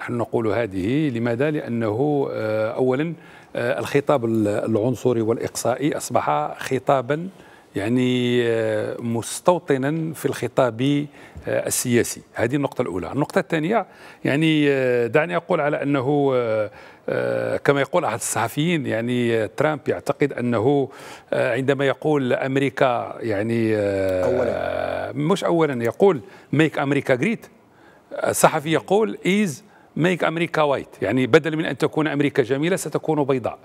نحن نقول هذه لماذا؟ لأنه أولا الخطاب العنصري والإقصائي أصبح خطابا يعني آه، مستوطنا في الخطاب آه، السياسي هذه النقطة الأولى النقطة الثانية يعني آه، دعني أقول على أنه كما يقول أحد الصحفيين يعني ترامب يعتقد أنه عندما يقول أمريكا يعني أولا. مش أولا يقول ميك أمريكا جريت الصحفي يقول إيز ميك أمريكا وايت يعني بدل من أن تكون أمريكا جميلة ستكون بيضاء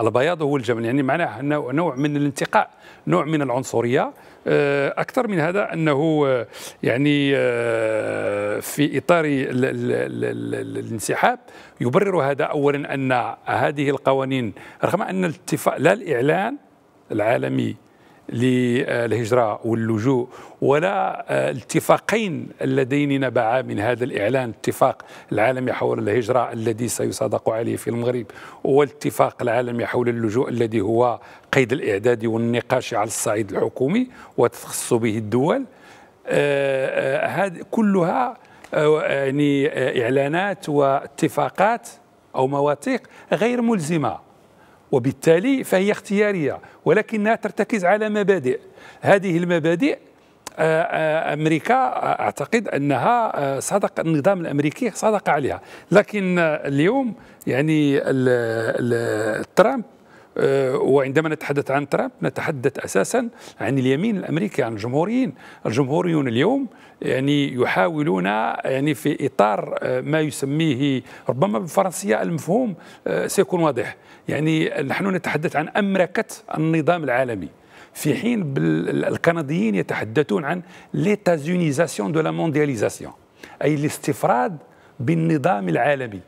البياض هو الجمل يعني معناه نوع من الانتقاء نوع من العنصريه آه، اكثر من هذا انه آه، يعني آه، في اطار الانسحاب يبرر هذا اولا ان هذه القوانين رغم ان الاتفاق لا الاعلان العالمي للهجرة واللجوء ولا آه، الاتفاقين اللذين نبعا من هذا الإعلان الاتفاق العالمي حول الهجرة الذي سيصادق عليه في المغرب والاتفاق العالمي حول اللجوء الذي هو قيد الإعداد والنقاش على الصعيد الحكومي وتخص به الدول آه، آه، كلها يعني إعلانات واتفاقات أو مواثيق غير ملزمة وبالتالي فهي اختيارية ولكنها ترتكز على مبادئ هذه المبادئ آه، آه، امريكا آه، اعتقد انها صدق النظام الامريكي صدق عليها لكن اليوم يعني ترامب آه، وعندما نتحدث عن ترامب نتحدث اساسا عن اليمين الامريكي عن الجمهوريين، الجمهوريون اليوم يعني يحاولون يعني في اطار آه، ما يسميه ربما بالفرنسيه المفهوم آه، سيكون واضح، يعني نحن نتحدث عن امركه النظام العالمي. في حين الكنديين يتحدثون عن ليتازونيزاسيون دو لا موندياليزاسيون اي الاستفراد بالنظام العالمي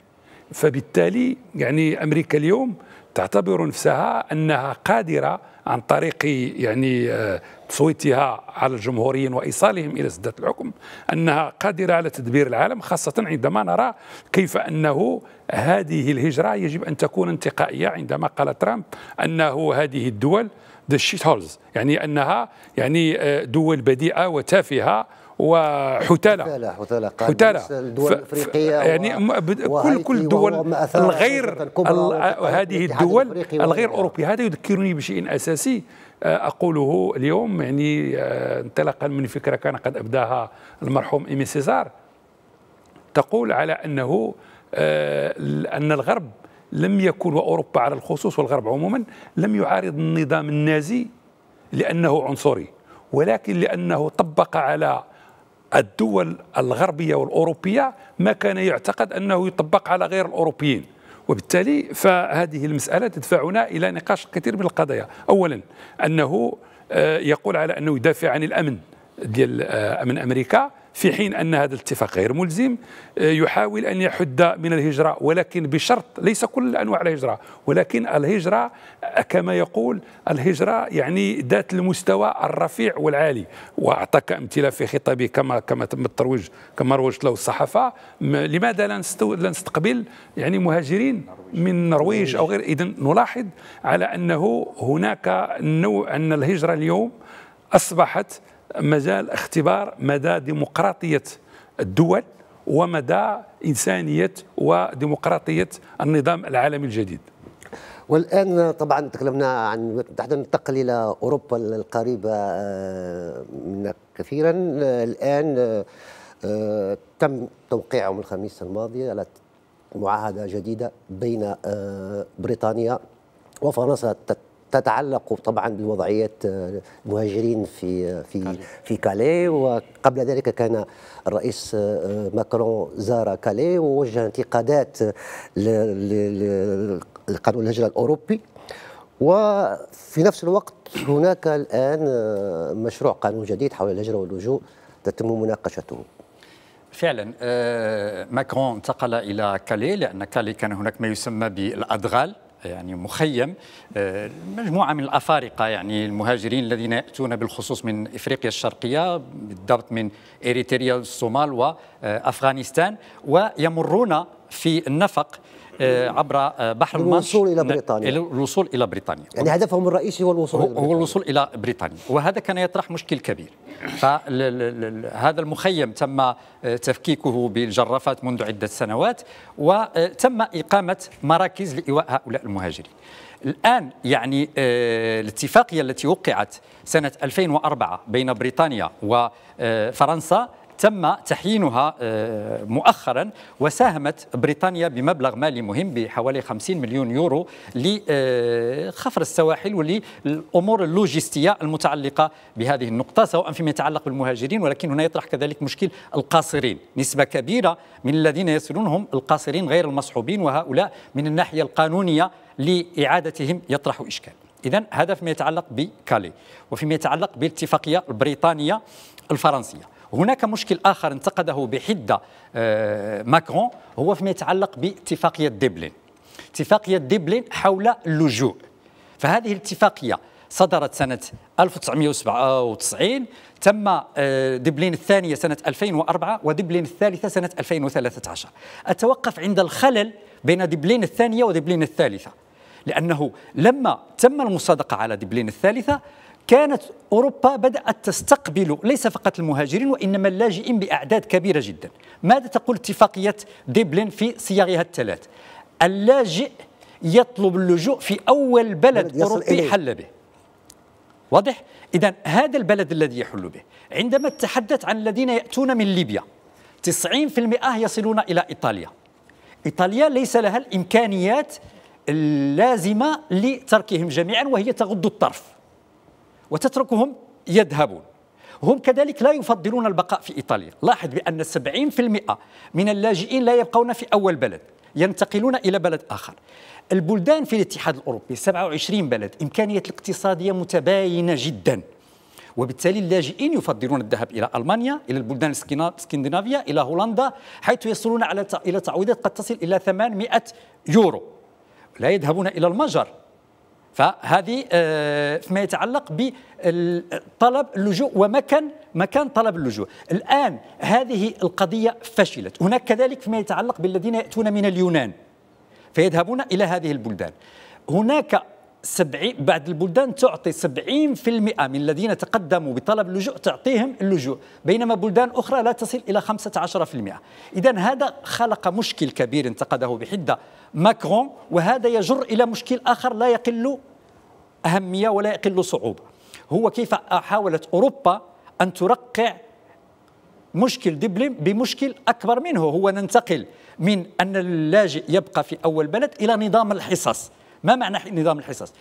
فبالتالي يعني امريكا اليوم تعتبر نفسها أنها قادرة عن طريق يعني آه، تصويتها على الجمهوريين وايصالهم الى سده الحكم انها قادره على تدبير العالم خاصه عندما نرى كيف انه هذه الهجره يجب ان تكون انتقائيه عندما قال ترامب انه هذه الدول ذا شيت هولز يعني انها يعني آه، دول بديئه وتافهه وحتالة حتالة حتالة, الدول الافريقيه يعني كل كل الدول الغير هذه الدول الغير اوروبيه هذا يذكرني بشيء اساسي آه، اقوله اليوم يعني آه، انطلاقا من فكره كان قد ابداها المرحوم ايمي سيزار تقول على انه آه، ان الغرب لم يكن واوروبا على الخصوص والغرب عموما لم يعارض النظام النازي لانه عنصري ولكن لانه طبق على الدول الغربية والأوروبية ما كان يعتقد أنه يطبق على غير الأوروبيين وبالتالي فهذه المسألة تدفعنا إلى نقاش كثير من القضايا أولا أنه آه، يقول على أنه يدافع عن الأمن ديال آه، أمن أمريكا في حين أن هذا الاتفاق غير ملزم آه، يحاول أن يحد من الهجرة ولكن بشرط ليس كل أنواع الهجرة ولكن الهجرة آه، كما يقول الهجرة يعني ذات المستوى الرفيع والعالي وأعطاك أمثلة في خطابه كما كما تم الترويج كما روجت له الصحافة لماذا لا نستقبل يعني مهاجرين من النرويج أو غير إذا نلاحظ على أنه هناك نوع أن الهجرة اليوم أصبحت مجال اختبار مدى ديمقراطية الدول ومدى إنسانية وديمقراطية النظام العالمي الجديد والان طبعا تكلمنا عن الولايات المتحده ننتقل الى اوروبا القريبه آه، منا كثيرا الان آه، آه، تم توقيع يوم الخميس الماضي على معاهده جديده بين بريطانيا وفرنسا تتعلق طبعا بوضعيه آه، المهاجرين في آه، في في كالي وقبل ذلك كان الرئيس آه، ماكرون زار كالي ووجه انتقادات لقانون الهجره الاوروبي وفي نفس الوقت هناك الان مشروع قانون جديد حول الهجره واللجوء تتم مناقشته فعلا ماكرون انتقل الى كالي لان كالي كان هناك ما يسمى بالادغال يعني مخيم آه، مجموعة من الأفارقة يعني المهاجرين الذين يأتون بالخصوص من إفريقيا الشرقية بالضبط من إريتريا الصومال وأفغانستان ويمرون في النفق آه، عبر آه، بحر الوصول الى بريطانيا الوصول الى بريطانيا يعني هدفهم الرئيسي هو الوصول هو, هو الوصول الى بريطانيا وهذا كان يطرح مشكل كبير فهذا المخيم تم آه، تفكيكه بالجرافات منذ عده سنوات وتم اقامه مراكز لايواء هؤلاء المهاجرين الآن يعني الاتفاقية التي وقعت سنة 2004 بين بريطانيا وفرنسا تم تحيينها آه، مؤخرا وساهمت بريطانيا بمبلغ مالي مهم بحوالي 50 مليون يورو لخفر السواحل وللأمور اللوجستية المتعلقة بهذه النقطة سواء فيما يتعلق بالمهاجرين ولكن هنا يطرح كذلك مشكل القاصرين نسبة كبيرة من الذين يصلونهم القاصرين غير المصحوبين وهؤلاء من الناحية القانونية لإعادتهم يطرح إشكال إذا هذا فيما يتعلق بكالي وفيما يتعلق بالاتفاقية البريطانية الفرنسية هناك مشكل آخر انتقده بحدة آه، ماكرون هو فيما يتعلق باتفاقية ديبلين اتفاقية ديبلين حول اللجوء فهذه الاتفاقية صدرت سنة 1997 تم آه، دبلين الثانية سنة 2004 ودبلين الثالثة سنة 2013 أتوقف عند الخلل بين دبلين الثانية ودبلين الثالثة لأنه لما تم المصادقة على دبلين الثالثة كانت أوروبا بدأت تستقبل ليس فقط المهاجرين وإنما اللاجئين بأعداد كبيرة جدا ماذا تقول اتفاقية دبلن في صياغها الثلاث اللاجئ يطلب اللجوء في أول بلد أوروبي حل به واضح؟ إذا هذا البلد الذي يحل به عندما تحدث عن الذين يأتون من ليبيا 90% يصلون إلى إيطاليا إيطاليا ليس لها الإمكانيات اللازمة لتركهم جميعا وهي تغض الطرف وتتركهم يذهبون هم كذلك لا يفضلون البقاء في إيطاليا لاحظ بأن 70% من اللاجئين لا يبقون في أول بلد ينتقلون إلى بلد آخر البلدان في الاتحاد الأوروبي 27 بلد إمكانية الاقتصادية متباينة جدا وبالتالي اللاجئين يفضلون الذهاب إلى ألمانيا إلى البلدان الاسكندنافية إلى هولندا حيث يصلون على إلى تعويضات قد تصل إلى 800 يورو لا يذهبون إلى المجر فهذه آه، فيما يتعلق بطلب اللجوء ومكان مكان طلب اللجوء الآن هذه القضية فشلت هناك كذلك فيما يتعلق بالذين يأتون من اليونان فيذهبون إلى هذه البلدان هناك 70 بعض البلدان تعطي 70% من الذين تقدموا بطلب اللجوء تعطيهم اللجوء بينما بلدان أخرى لا تصل إلى 15% إذا هذا خلق مشكل كبير انتقده بحدة ماكرون وهذا يجر إلى مشكل آخر لا يقل أهمية ولا يقل صعوبة هو كيف حاولت أوروبا أن ترقع مشكل دبلم بمشكل أكبر منه هو ننتقل من أن اللاجئ يبقى في أول بلد إلى نظام الحصص ما معنى نظام الحصص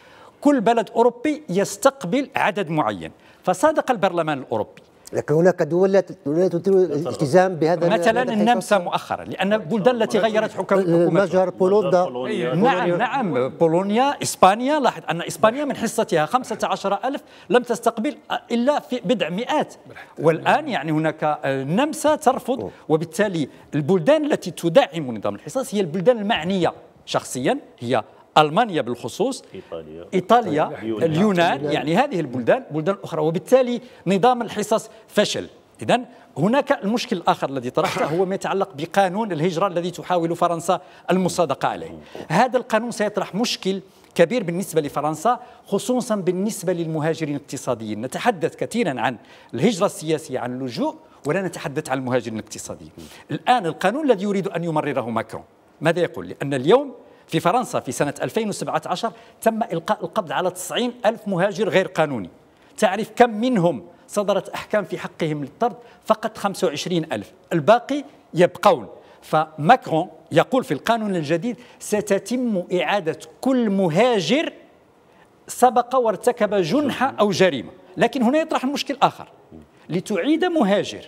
كل بلد أوروبي يستقبل عدد معين فصادق البرلمان الأوروبي لكن هناك دول لا تثير الالتزام بهذا مثلا النمسا مؤخرا لان البلدان التي غيرت حكم المجر بولندا إيه، إيه، نعم نعم بولونيا اسبانيا لاحظ ان اسبانيا من حصتها 15000 لم تستقبل الا في بضع مئات والان يعني هناك النمسا ترفض وبالتالي البلدان التي تدعم نظام الحصص هي البلدان المعنيه شخصيا هي المانيا بالخصوص ايطاليا ايطاليا اليونان يعني هذه البلدان بلدان اخرى وبالتالي نظام الحصص فشل اذا هناك المشكل الآخر الذي طرحته هو ما يتعلق بقانون الهجرة الذي تحاول فرنسا المصادقة عليه هذا القانون سيطرح مشكل كبير بالنسبة لفرنسا خصوصا بالنسبة للمهاجرين الاقتصاديين نتحدث كثيرا عن الهجرة السياسية عن اللجوء ولا نتحدث عن المهاجرين الاقتصاديين الآن القانون الذي يريد أن يمرره ماكرون ماذا يقول؟ لأن اليوم في فرنسا في سنة 2017 تم إلقاء القبض على 90 ألف مهاجر غير قانوني تعرف كم منهم صدرت أحكام في حقهم للطرد فقط 25 ألف الباقي يبقون فماكرون يقول في القانون الجديد ستتم إعادة كل مهاجر سبق وارتكب جنحة أو جريمة لكن هنا يطرح المشكل آخر لتعيد مهاجر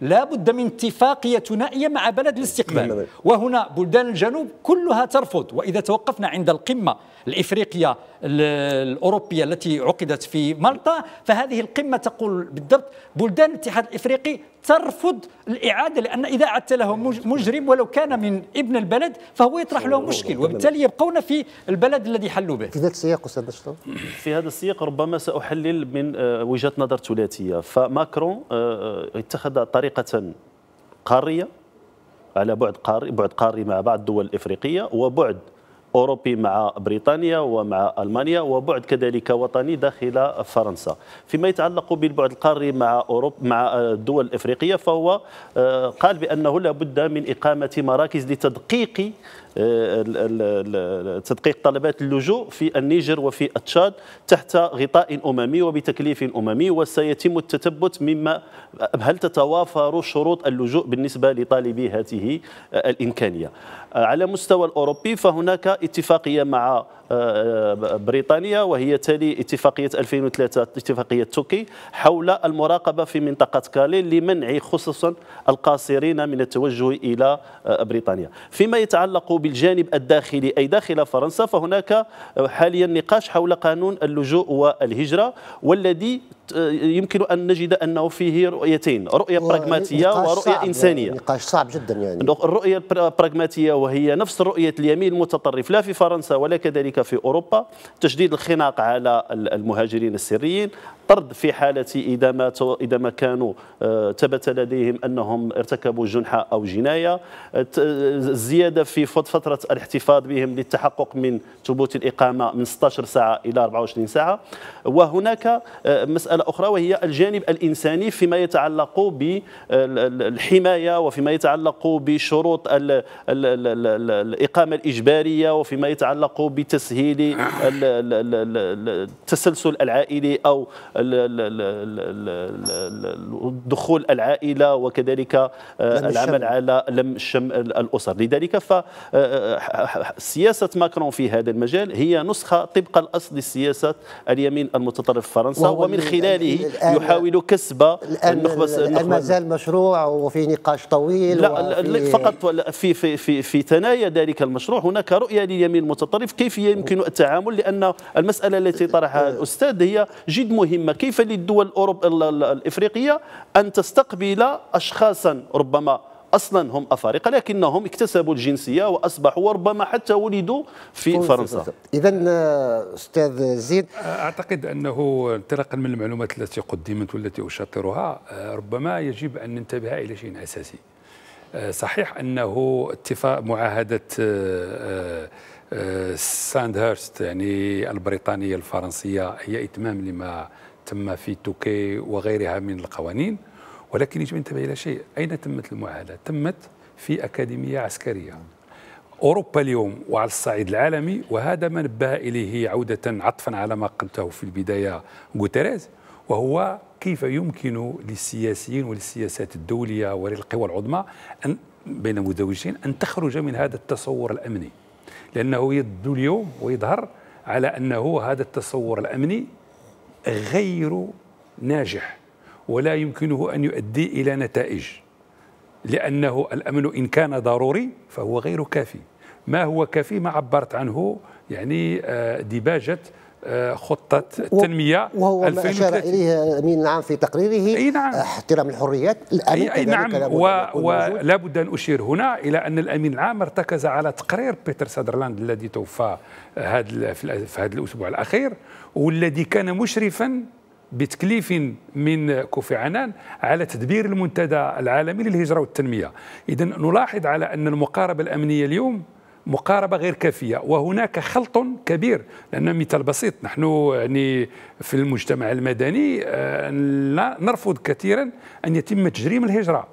لا بد من اتفاقية ثنائية مع بلد الاستقبال نعم. وهنا بلدان الجنوب كلها ترفض وإذا توقفنا عند القمة الإفريقية الأوروبية التي عقدت في مالطا فهذه القمة تقول بالضبط بلدان الاتحاد الإفريقي ترفض الإعادة لأن إذا أعدت لهم مجرم ولو كان من ابن البلد فهو يطرح لهم مشكل وبالتالي يبقون في البلد الذي حلوا به في هذا السياق أستاذ في هذا السياق ربما سأحلل من آه، وجهة نظر ثلاثية فماكرون آه، آه، اتخذ طريقة قارية على بعد قاري بعد قاري مع بعض الدول الافريقيه وبعد أوروبي مع بريطانيا ومع ألمانيا وبعد كذلك وطني داخل فرنسا فيما يتعلق بالبعد القاري مع أوروب مع الدول الإفريقية فهو آه، قال بأنه لابد من إقامة مراكز لتدقيق آه، تدقيق طلبات اللجوء في النيجر وفي التشاد تحت غطاء أممي وبتكليف أممي وسيتم التثبت مما هل تتوافر شروط اللجوء بالنسبة لطالبي هذه آه، الإمكانية آه، على مستوى الأوروبي فهناك اتفاقية مع بريطانيا وهي تلي اتفاقية 2003 اتفاقية توكي حول المراقبة في منطقة كالي لمنع خصوصا القاصرين من التوجه إلى آه، بريطانيا فيما يتعلق بالجانب الداخلي أي داخل فرنسا فهناك آه، حاليا نقاش حول قانون اللجوء والهجرة والذي آه، يمكن ان نجد انه فيه رؤيتين رؤيه براغماتيه ورؤيه يعني انسانيه نقاش صعب جدا يعني الرؤيه البراغماتيه وهي نفس رؤيه اليمين المتطرف لا في فرنسا ولا كذلك في اوروبا تشديد الخناق على المهاجرين السريين طرد في حاله اذا ما اذا ما كانوا آه، ثبت لديهم انهم ارتكبوا جنحه او جنايه الزياده في فتره الاحتفاظ بهم للتحقق من ثبوت الاقامه من 16 ساعه الى 24 ساعه وهناك آه، مساله مسألة أخرى وهي الجانب الإنساني فيما يتعلق بالحماية وفيما يتعلق بشروط الإقامة الإجبارية وفيما يتعلق بتسهيل التسلسل العائلي أو دخول العائلة وكذلك العمل على لم شم الأسر لذلك فسياسة ماكرون في هذا المجال هي نسخة طبق الأصل لسياسة اليمين المتطرف فرنسا ومن خلال خلاله يحاول كسب النخبة الآن ما زال مشروع وفي نقاش طويل لا, لا فقط في في في في ثنايا ذلك المشروع هناك رؤية لليمين المتطرف كيف يمكن التعامل لأن المسألة التي طرحها الأستاذ هي جد مهمة كيف للدول الأوروب الإفريقية أن تستقبل أشخاصا ربما أصلا هم أفارقة لكنهم اكتسبوا الجنسية وأصبحوا وربما حتى ولدوا في فرنسا إذا آه، أستاذ زيد أعتقد أنه انطلاقا من المعلومات التي قدمت والتي أشاطرها آه، ربما يجب أن ننتبه إلى شيء أساسي آه، صحيح أنه اتفاق معاهدة ساندهيرست يعني البريطانية الفرنسية هي إتمام لما تم في توكي وغيرها من القوانين ولكن يجب انتبه إلى شيء أين تمت المعاهدة؟ تمت في أكاديمية عسكرية أوروبا اليوم وعلى الصعيد العالمي وهذا ما نبه إليه عودة عطفا على ما قلته في البداية غوتيريز وهو كيف يمكن للسياسيين وللسياسات الدولية وللقوى العظمى أن بين مزوجين أن تخرج من هذا التصور الأمني لأنه يبدو اليوم ويظهر على أنه هذا التصور الأمني غير ناجح ولا يمكنه أن يؤدي إلى نتائج لأنه الأمن إن كان ضروري فهو غير كافي ما هو كافي ما عبرت عنه يعني آه، ديباجة آه، خطة التنمية وهو ما أشار إليه أمين العام في تقريره أي نعم. آه، احترام الحريات الأمن أي نعم ولا بد أن أشير هنا إلى أن الأمين العام ارتكز على تقرير بيتر سادرلاند الذي توفى هذا في هذا الأسبوع الأخير والذي كان مشرفا بتكليف من كوفي عنان على تدبير المنتدى العالمي للهجره والتنميه اذا نلاحظ على ان المقاربه الامنيه اليوم مقاربة غير كافية وهناك خلط كبير لأن مثال بسيط نحن يعني في المجتمع المدني آه، لا نرفض كثيرا أن يتم تجريم الهجرة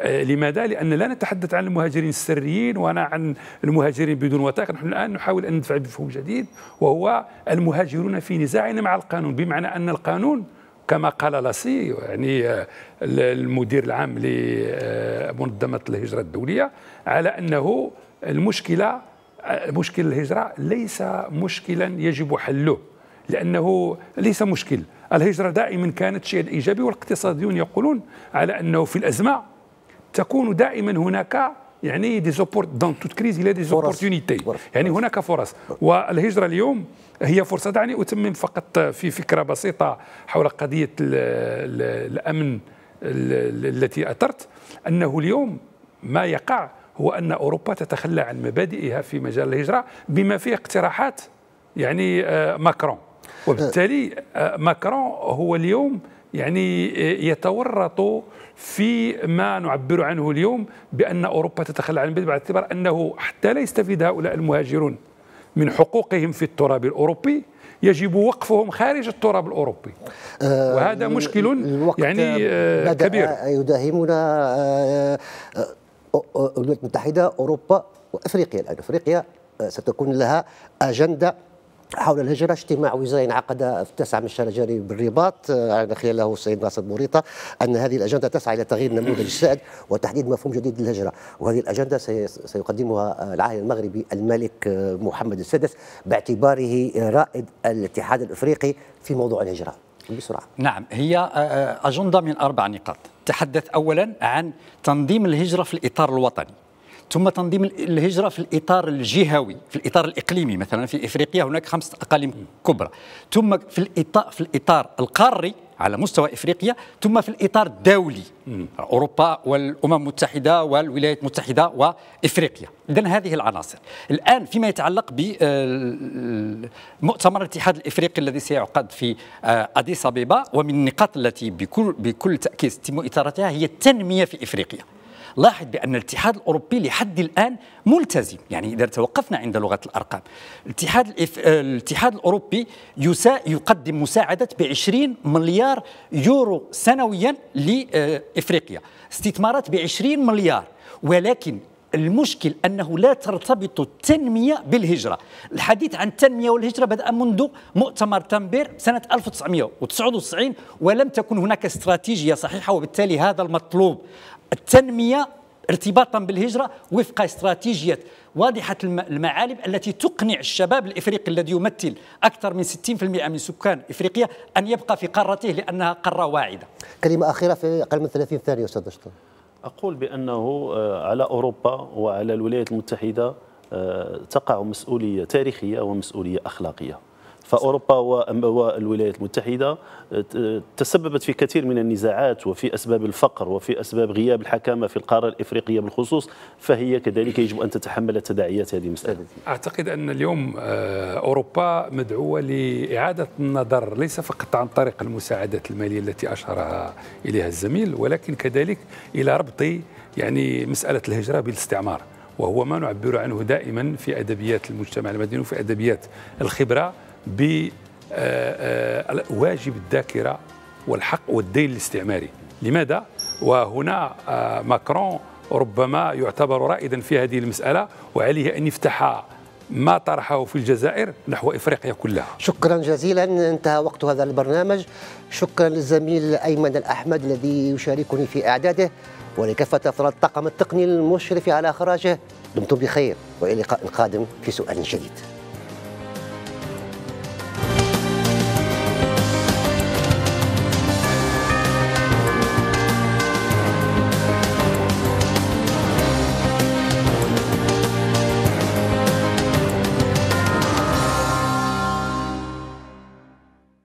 آه، لماذا؟ لأن لا نتحدث عن المهاجرين السريين ولا عن المهاجرين بدون وثائق نحن الآن نحاول أن ندفع بفهم جديد وهو المهاجرون في نزاعنا مع القانون بمعنى أن القانون كما قال لاسي يعني آه، المدير العام لمنظمة الهجرة الدولية على أنه المشكلة آه، مشكل الهجرة ليس مشكلا يجب حله لأنه ليس مشكل الهجرة دائما كانت شيئا إيجابي والاقتصاديون يقولون على أنه في الأزمة تكون دائما هناك يعني دي زوبورت دون توت كريز الى دي زوبورتونيتي يعني هناك فرص والهجره اليوم هي فرصه دعني اتمم فقط في فكره بسيطه حول قضيه الـ الـ الامن الـ التي اثرت انه اليوم ما يقع هو ان اوروبا تتخلى عن مبادئها في مجال الهجره بما فيه اقتراحات يعني ماكرون آه، وبالتالي ماكرون آه، هو اليوم يعني آه، يتورط في ما نعبر عنه اليوم بأن أوروبا تتخلى عن البلد باعتبار أنه حتى لا يستفيد هؤلاء المهاجرون من حقوقهم في التراب الأوروبي يجب وقفهم خارج التراب الأوروبي آه، وهذا مشكل يعني آه، بدأ كبير يداهمنا الولايات المتحدة أوروبا وأفريقيا الآن أفريقيا ستكون لها أجندة حول الهجرة اجتماع وزاري انعقد في التاسع من الشهر الجاري بالرباط آه، على خلاله السيد ناصر بوريطة أن هذه الأجندة تسعى إلى تغيير نموذج السائد وتحديد مفهوم جديد للهجرة وهذه الأجندة سيقدمها العاهل المغربي الملك آه، محمد السادس باعتباره رائد الاتحاد الأفريقي في موضوع الهجرة بسرعة نعم هي آه، أجندة من أربع نقاط تحدث أولا عن تنظيم الهجرة في الإطار الوطني ثم تنظيم الهجرة في الإطار الجهوي في الإطار الإقليمي مثلا في إفريقيا هناك خمسة أقاليم كبرى ثم في الإطار, في الإطار القاري على مستوى افريقيا ثم في الاطار الدولي اوروبا والامم المتحده والولايات المتحده وافريقيا اذا هذه العناصر الان فيما يتعلق بمؤتمر آه، الاتحاد الافريقي الذي سيعقد في آه، اديس ابيبا ومن النقاط التي بكل بكل تاكيد تم اثارتها هي التنميه في افريقيا لاحظ بأن الاتحاد الأوروبي لحد الآن ملتزم يعني إذا توقفنا عند لغة الأرقام الاتحاد, الاتحاد الأوروبي يسا يقدم مساعدة ب 20 مليار يورو سنويا لإفريقيا استثمارات ب 20 مليار ولكن المشكل انه لا ترتبط التنميه بالهجره، الحديث عن التنميه والهجره بدا منذ مؤتمر تنبير سنه 1999 ولم تكن هناك استراتيجيه صحيحه وبالتالي هذا المطلوب التنميه ارتباطا بالهجره وفق استراتيجيه واضحه المعالم التي تقنع الشباب الافريقي الذي يمثل اكثر من 60% من سكان افريقيا ان يبقى في قارته لانها قاره واعده. كلمه اخيره في اقل من 30 ثانيه استاذ دشتور. اقول بانه آه، على اوروبا وعلى الولايات المتحده آه، تقع مسؤوليه تاريخيه ومسؤوليه اخلاقيه. فاوروبا والولايات المتحده تسببت في كثير من النزاعات وفي اسباب الفقر وفي اسباب غياب الحكامه في القاره الافريقيه بالخصوص فهي كذلك يجب ان تتحمل تداعيات هذه المساله. اعتقد ان اليوم آه، اوروبا مدعوه لاعاده النظر ليس فقط عن طريق المساعدات الماليه التي اشارها اليها الزميل ولكن كذلك الى ربط يعني مساله الهجره بالاستعمار. وهو ما نعبر عنه دائما في ادبيات المجتمع المدني وفي ادبيات الخبره بواجب آه، آه، الذاكرة والحق والدين الاستعماري لماذا؟ وهنا آه، ماكرون ربما يعتبر رائدا في هذه المسألة وعليه أن يفتح ما طرحه في الجزائر نحو افريقيا كلها شكرا جزيلا انتهى وقت هذا البرنامج شكرا للزميل ايمن الاحمد الذي يشاركني في اعداده ولكافه افراد الطاقم التقني المشرف على اخراجه دمتم بخير والى لقاء قادم في سؤال جديد